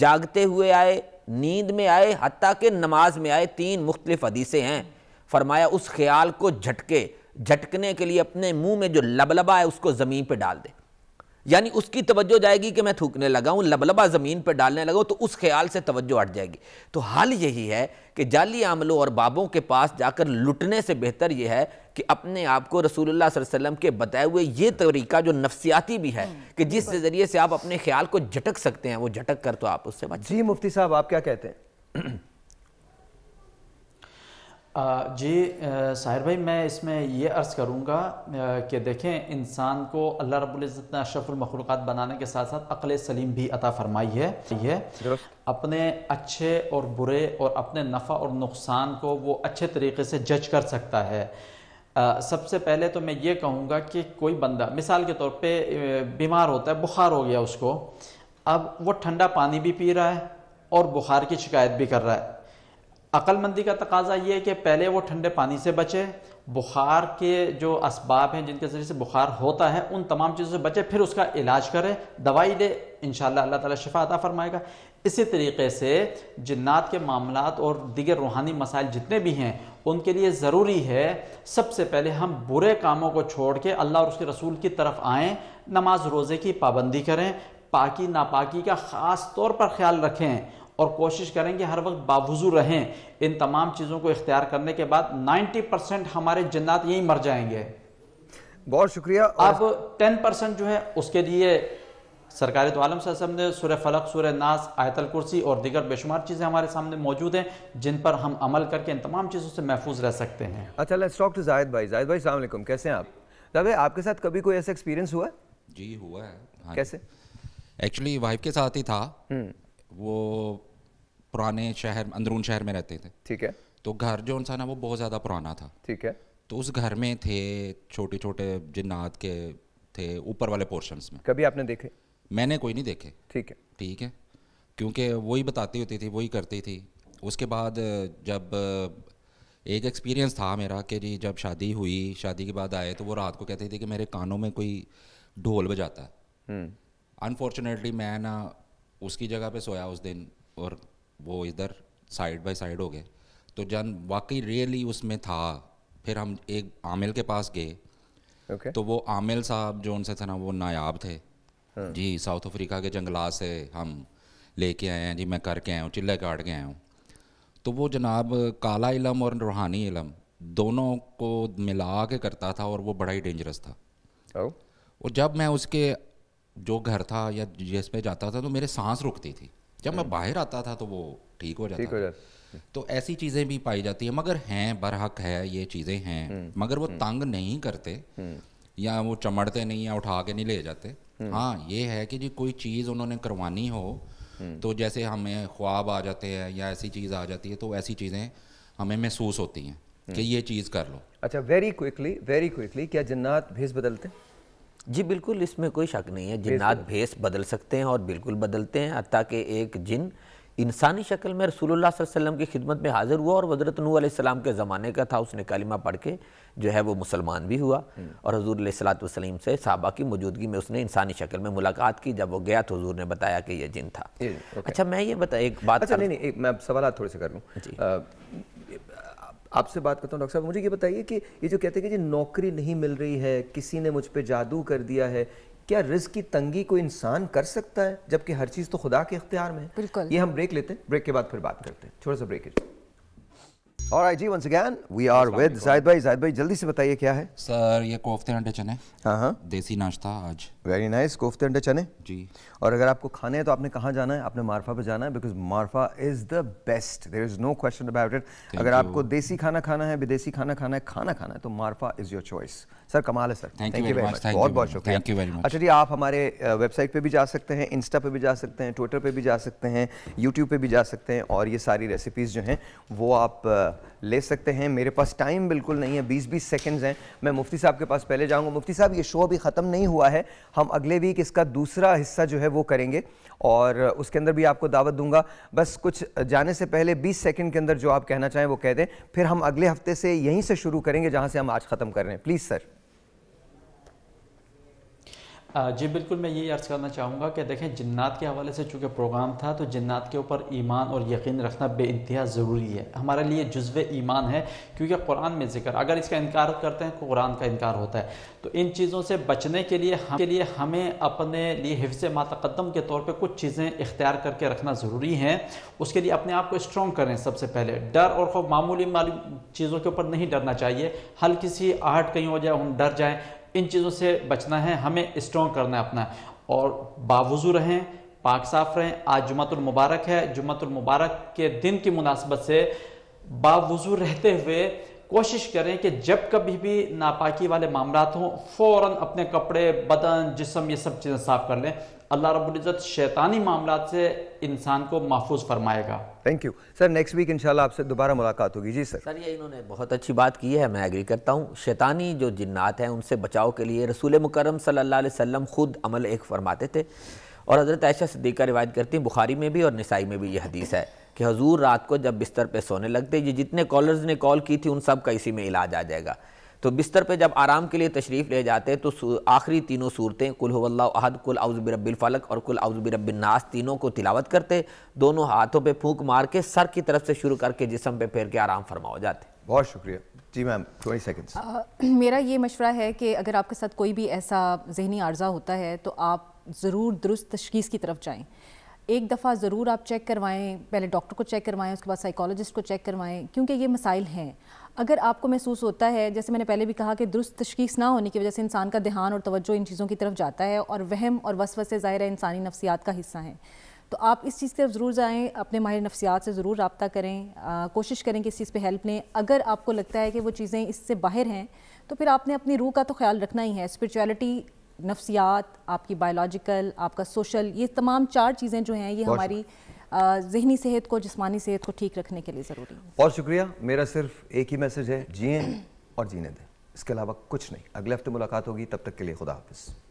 जागते हुए आए नींद में आए हती कि नमाज में आए तीन मुख्तलिफ हदीसें हैं फरमाया उस ख्याल को झटके झटकने के लिए अपने मुंह में जो लबलबा है उसको ज़मीन पे डाल दे यानी उसकी तवज्जो जाएगी कि मैं थूकने लगा हूँ लबलबा ज़मीन पर डालने लगा तो उस ख्याल से तवज्जो हट जाएगी तो हाल यही है कि जाली आमलों और बाबों के पास जाकर लुटने से बेहतर यह है कि अपने आप को रसूलुल्लाह वसल्लम के बताए हुए ये तरीका जो नफसियाती भी है हम्म, कि जिस ज़रिए से आप अपने ख्याल को झटक सकते हैं वो झटक कर तो आप उससे बच जी मुफ्ती साहब आप क्या कहते हैं जी साहिर भाई मैं इसमें ये अर्ज़ करूँगा कि देखें इंसान को अल्लाह रब्ज़त ने अशरफुलमखलूक़ बनाने के साथ साथ अकल सलीम भी अता फरमाई है है अपने अच्छे और बुरे और अपने नफ़ा और नुकसान को वो अच्छे तरीके से जज कर सकता है आ, सबसे पहले तो मैं ये कहूँगा कि कोई बंदा मिसाल के तौर पर बीमार होता है बुखार हो गया उसको अब वो ठंडा पानी भी पी रहा है और बुखार की शिकायत भी कर रहा है अक्लमंदी का तकाजा ये है कि पहले वो ठंडे पानी से बचे बुखार के जो इसबाब हैं जिनके ज़रिए से बुखार होता है उन तमाम चीज़ों से बचे फिर उसका इलाज करें दवाई दे इन अल्लाह ताला शफा अदा फरमाएगा इसी तरीके से जन्नात के मामला और दिगर रूहानी मसाइल जितने भी हैं उनके लिए ज़रूरी है सबसे पहले हम बुरे कामों को छोड़ के अल्लाह और उसके रसूल की तरफ आएँ नमाज रोज़े की पाबंदी करें पाकि नापाकी का ख़ास तौर पर ख्याल रखें और कोशिश करेंगे हर वक्त बावजू रहें इन तमाम चीज़ों को इख्तियार करने के बाद 90 परसेंट हमारे जन्नात यहीं मर जाएंगे बहुत शुक्रिया अब 10 परसेंट जो है उसके लिए सरकारी तो आलम सम ने सुर फलक सुर नास आयतल कुर्सी और दीगर बेशुमार चीज़ें हमारे सामने मौजूद हैं जिन पर हम अमल करके इन तमाम चीज़ों से महफूज रह सकते हैं अच्छा लेट्स टॉक टू जाहिद भाई जाहिद भाई सलाम कैसे हैं आप दादा आपके साथ कभी कोई ऐसा एक्सपीरियंस हुआ जी हुआ है हाँ कैसे एक्चुअली वाइफ के साथ ही था हम्म। वो पुराने शहर अंदरून शहर में रहते थे ठीक है तो घर जो उनसा ना वो बहुत ज़्यादा पुराना था ठीक है तो उस घर में थे छोटे छोटे जिन्नात के थे ऊपर वाले पोर्शन में कभी आपने देखे मैंने कोई नहीं देखे ठीक है ठीक है क्योंकि वही बताती होती थी वही करती थी उसके बाद जब एक एक्सपीरियंस था मेरा कि जी जब शादी हुई शादी के बाद आए तो वो रात को कहती थी कि मेरे कानों में कोई ढोल बजाता है अनफॉर्चुनेटली हम्म। मैं ना उसकी जगह पे सोया उस दिन और वो इधर साइड बाय साइड हो गए तो जान वाकई रियली उसमें था फिर हम एक आमिल के पास गए okay. तो वो आमिल साहब जो उनसे थे ना वो नायाब थे हाँ. जी साउथ अफ्रीका के जंगलात से हम लेके आए हैं जी मैं करके आया हूँ चिल्ले काट के आया हूँ तो वो जनाब काला इलम और रूहानी इलम दोनों को मिला के करता था और वो बड़ा ही डेंजरस था oh. और जब मैं उसके जो घर था या जिस पे जाता था तो मेरे सांस रुकती थी जब मैं हाँ। बाहर आता था तो वो ठीक हो जाता ठीक हो जाता तो ऐसी चीज़ें भी पाई जाती है मगर हैं बरहक है ये चीज़ें हैं हम्म, मगर वो हम्म। तंग नहीं करते हम्म। या वो चमड़ते नहीं या उठा के नहीं ले जाते हाँ ये है कि जी कोई चीज़ उन्होंने करवानी हो तो जैसे हमें ख्वाब आ जाते हैं या ऐसी चीज़ आ जाती है तो ऐसी चीज़ें हमें महसूस होती हैं कि ये चीज़ कर लो अच्छा वेरी क्विकली वेरी क्विकली क्या जन्नात भेज बदलते हैं जी बिल्कुल इसमें कोई शक नहीं है जिन्नात भेस बदल सकते हैं और बिल्कुल बदलते हैं अतः कि एक जिन इंसानी शक्ल में रसूलुल्लाह वसल्लम की खिदमत में हाज़िर हुआ और हजरत नूसम के ज़माने का था उसने कलिमा पढ़ के जो है वो मुसलमान भी हुआ हम्म। और हजूर सलाम से साहबा की मौजूदगी में उसने इंसानी शक्ल में मुलाकात की जब वो गया तो हजूर ने बताया कि यह जिन था अच्छा मैं ये बता एक बात अच्छा, नहीं, नहीं, एक मैं सवाल थोड़े से कर लूँ आपसे बात करता हूँ डॉक्टर साहब मुझे ये बताइए कि ये जो कहते हैं कि जी नौकरी नहीं मिल रही है किसी ने मुझ पर जादू कर दिया है क्या रिस्क की तंगी कोई इंसान कर सकता है जबकि हर चीज़ तो खुदा के इख्तियार में है ये हम ब्रेक लेते हैं ब्रेक के बाद फिर बात करते हैं छोटा सा ब्रेक है और आई जी once again we are with Zayed भाई जायद भाई जल्दी से बताइए क्या है सर ये कोफ्ते अंडे चने हाँ देसी नाश्ता आज वेरी नाइस कोफ्ते अंडे चने जी और अगर आपको खाने हैं तो आपने कहाँ जाना है आपने मारफा पे जाना है because Marfa is the best there is no question about it अगर you. आपको देसी खाना खाना है विदेशी खाना खाना है खाना खाना है तो Marfa is your choice sir कमाल है sir thank you very much बहुत बहुत शुक्रिया थैंक यू वेरी मच अच्छा जी आप हमारे वेबसाइट पे भी जा सकते हैं इंस्टा पे भी जा सकते हैं ट्विटर पे भी जा सकते हैं यूट्यूब पे भी जा सकते हैं और ये सारी रेसिपीज़ जो हैं वो आप ले सकते हैं मेरे पास टाइम बिल्कुल नहीं है बीस बीस सेकेंड्स हैं मैं मुफ्ती साहब के पास पहले जाऊँगा मुफ्ती साहब ये शो अभी ख़त्म नहीं हुआ है हम अगले वीक इसका दूसरा हिस्सा जो है वो करेंगे और उसके अंदर भी आपको दावत दूंगा बस कुछ जाने से पहले 20 सेकंड के अंदर जो आप कहना चाहें वो कह दें फिर हम अगले हफ्ते से यहीं से शुरू करेंगे जहां से हम आज ख़त्म कर रहे हैं प्लीज़ सर जी बिल्कुल मैं यही अर्ज़ करना चाहूँगा कि देखें जन्नात के हवाले से चूँकि प्रोग्राम था तो जन्नात के ऊपर ईमान और यकीन रखना बे इंतहा ज़रूरी है हमारे लिए जज्व ईमान है क्योंकि कुरान में जिक्र अगर इसका इनकार करते हैं तो कुरान का इनकार होता है तो इन चीज़ों से बचने के लिए हम के लिए हमें अपने लिए हिफ्स मातकदम के तौर पर कुछ चीज़ें इख्तियार करके रखना ज़रूरी हैं उसके लिए अपने आप को स्ट्रॉन्ग करें सबसे पहले डर और खौफ मामूली चीज़ों के ऊपर नहीं डरना चाहिए हल्की सी आहट कहीं हो जाए हम डर जाएँ इन चीज़ों से बचना है हमें स्ट्रॉन्ग करना है अपना और बावजू रहें पाक साफ रहें आज जुमातुल मुबारक है जुमातुल मुबारक के दिन की मुनासबत से बावजू रहते हुए कोशिश करें कि जब कभी भी नापाकी वाले मामला हों फ़ौर अपने कपड़े बदन जिसम ये सब चीज़ें साफ़ कर लें अल्लाह रबुल्ज़त शैतानी मामला से इंसान को महफूज फरमाएगा thank you sir next week इंशाल्लाह आपसे दोबारा मुलाकात होगी जी सर सर ये इन्होंने बहुत अच्छी बात की है मैं एग्री करता हूँ शैतानी जो जिन्नात हैं उनसे बचाव के लिए रसूल मुकरम सल्ला वसम खुद अमल एक फरमाते थे और हज़रत ऐशा सिद्दीक़ा रिवायत करती हैं बुखारी में भी और नसाई में भी ये हदीस है कि हजूर रात को जब बिस्तर पर सोने लगते ये जितने कॉलर्स ने कॉल की थी उन सब का इसी में इलाज आ जाएगा तो बिस्तर पे जब आराम के लिए तशरीफ़ ले जाते तो आखिरी तीनों सूरतें कुल अहद कुल आउज़ब फलक और कुल आउज़ब नास तीनों को तिलावत करते दोनों हाथों पे फूंक मार के सर की तरफ से शुरू करके जिसम पे फेर के आराम फरमा हो जाते बहुत शुक्रिया जी मैम ट्वेंटी सेकेंड्स मेरा ये मशवरा है कि अगर आपके साथ कोई भी ऐसा जहनी आर्जा होता है तो आप ज़रूर दुरुस्त तशखीस की तरफ जाएँ एक दफ़ा ज़रूर आप चेक करवाएं पहले डॉक्टर को चेक करवाएं उसके बाद साइकोलॉजिस्ट को चेक करवाएं क्योंकि ये मसाइल हैं अगर आपको महसूस होता है जैसे मैंने पहले भी कहा कि दुरुस्त तशखीस ना होने की वजह से इंसान का ध्यान और तवज्जो इन चीज़ों की तरफ जाता है और वहम और वसव से ज़ाहिर है इंसानी नफसियात का हिस्सा हैं तो आप इस चीज़ की तरफ ज़रूर जाएँ अपने माहिर नफसियात से ज़रूर रबता करें आ, कोशिश करें कि इस चीज़ पर हेल्प लें अगर आपको लगता है कि वो चीज़ें इससे बाहर हैं तो फिर आपने अपनी रूह का तो ख्याल रखना ही है स्परिचुअलिटी नफसियात आपकी बायोलॉजिकल आपका सोशल ये तमाम चार चीज़ें जो हैं ये हमारी जहनी सेहत को जिसमानी सेहत को ठीक रखने के लिए ज़रूरी है बहुत शुक्रिया मेरा सिर्फ एक ही मैसेज है जिए और जीने दें इसके अलावा कुछ नहीं अगले हफ्ते मुलाकात होगी तब तक के लिए खुदा हाफिज़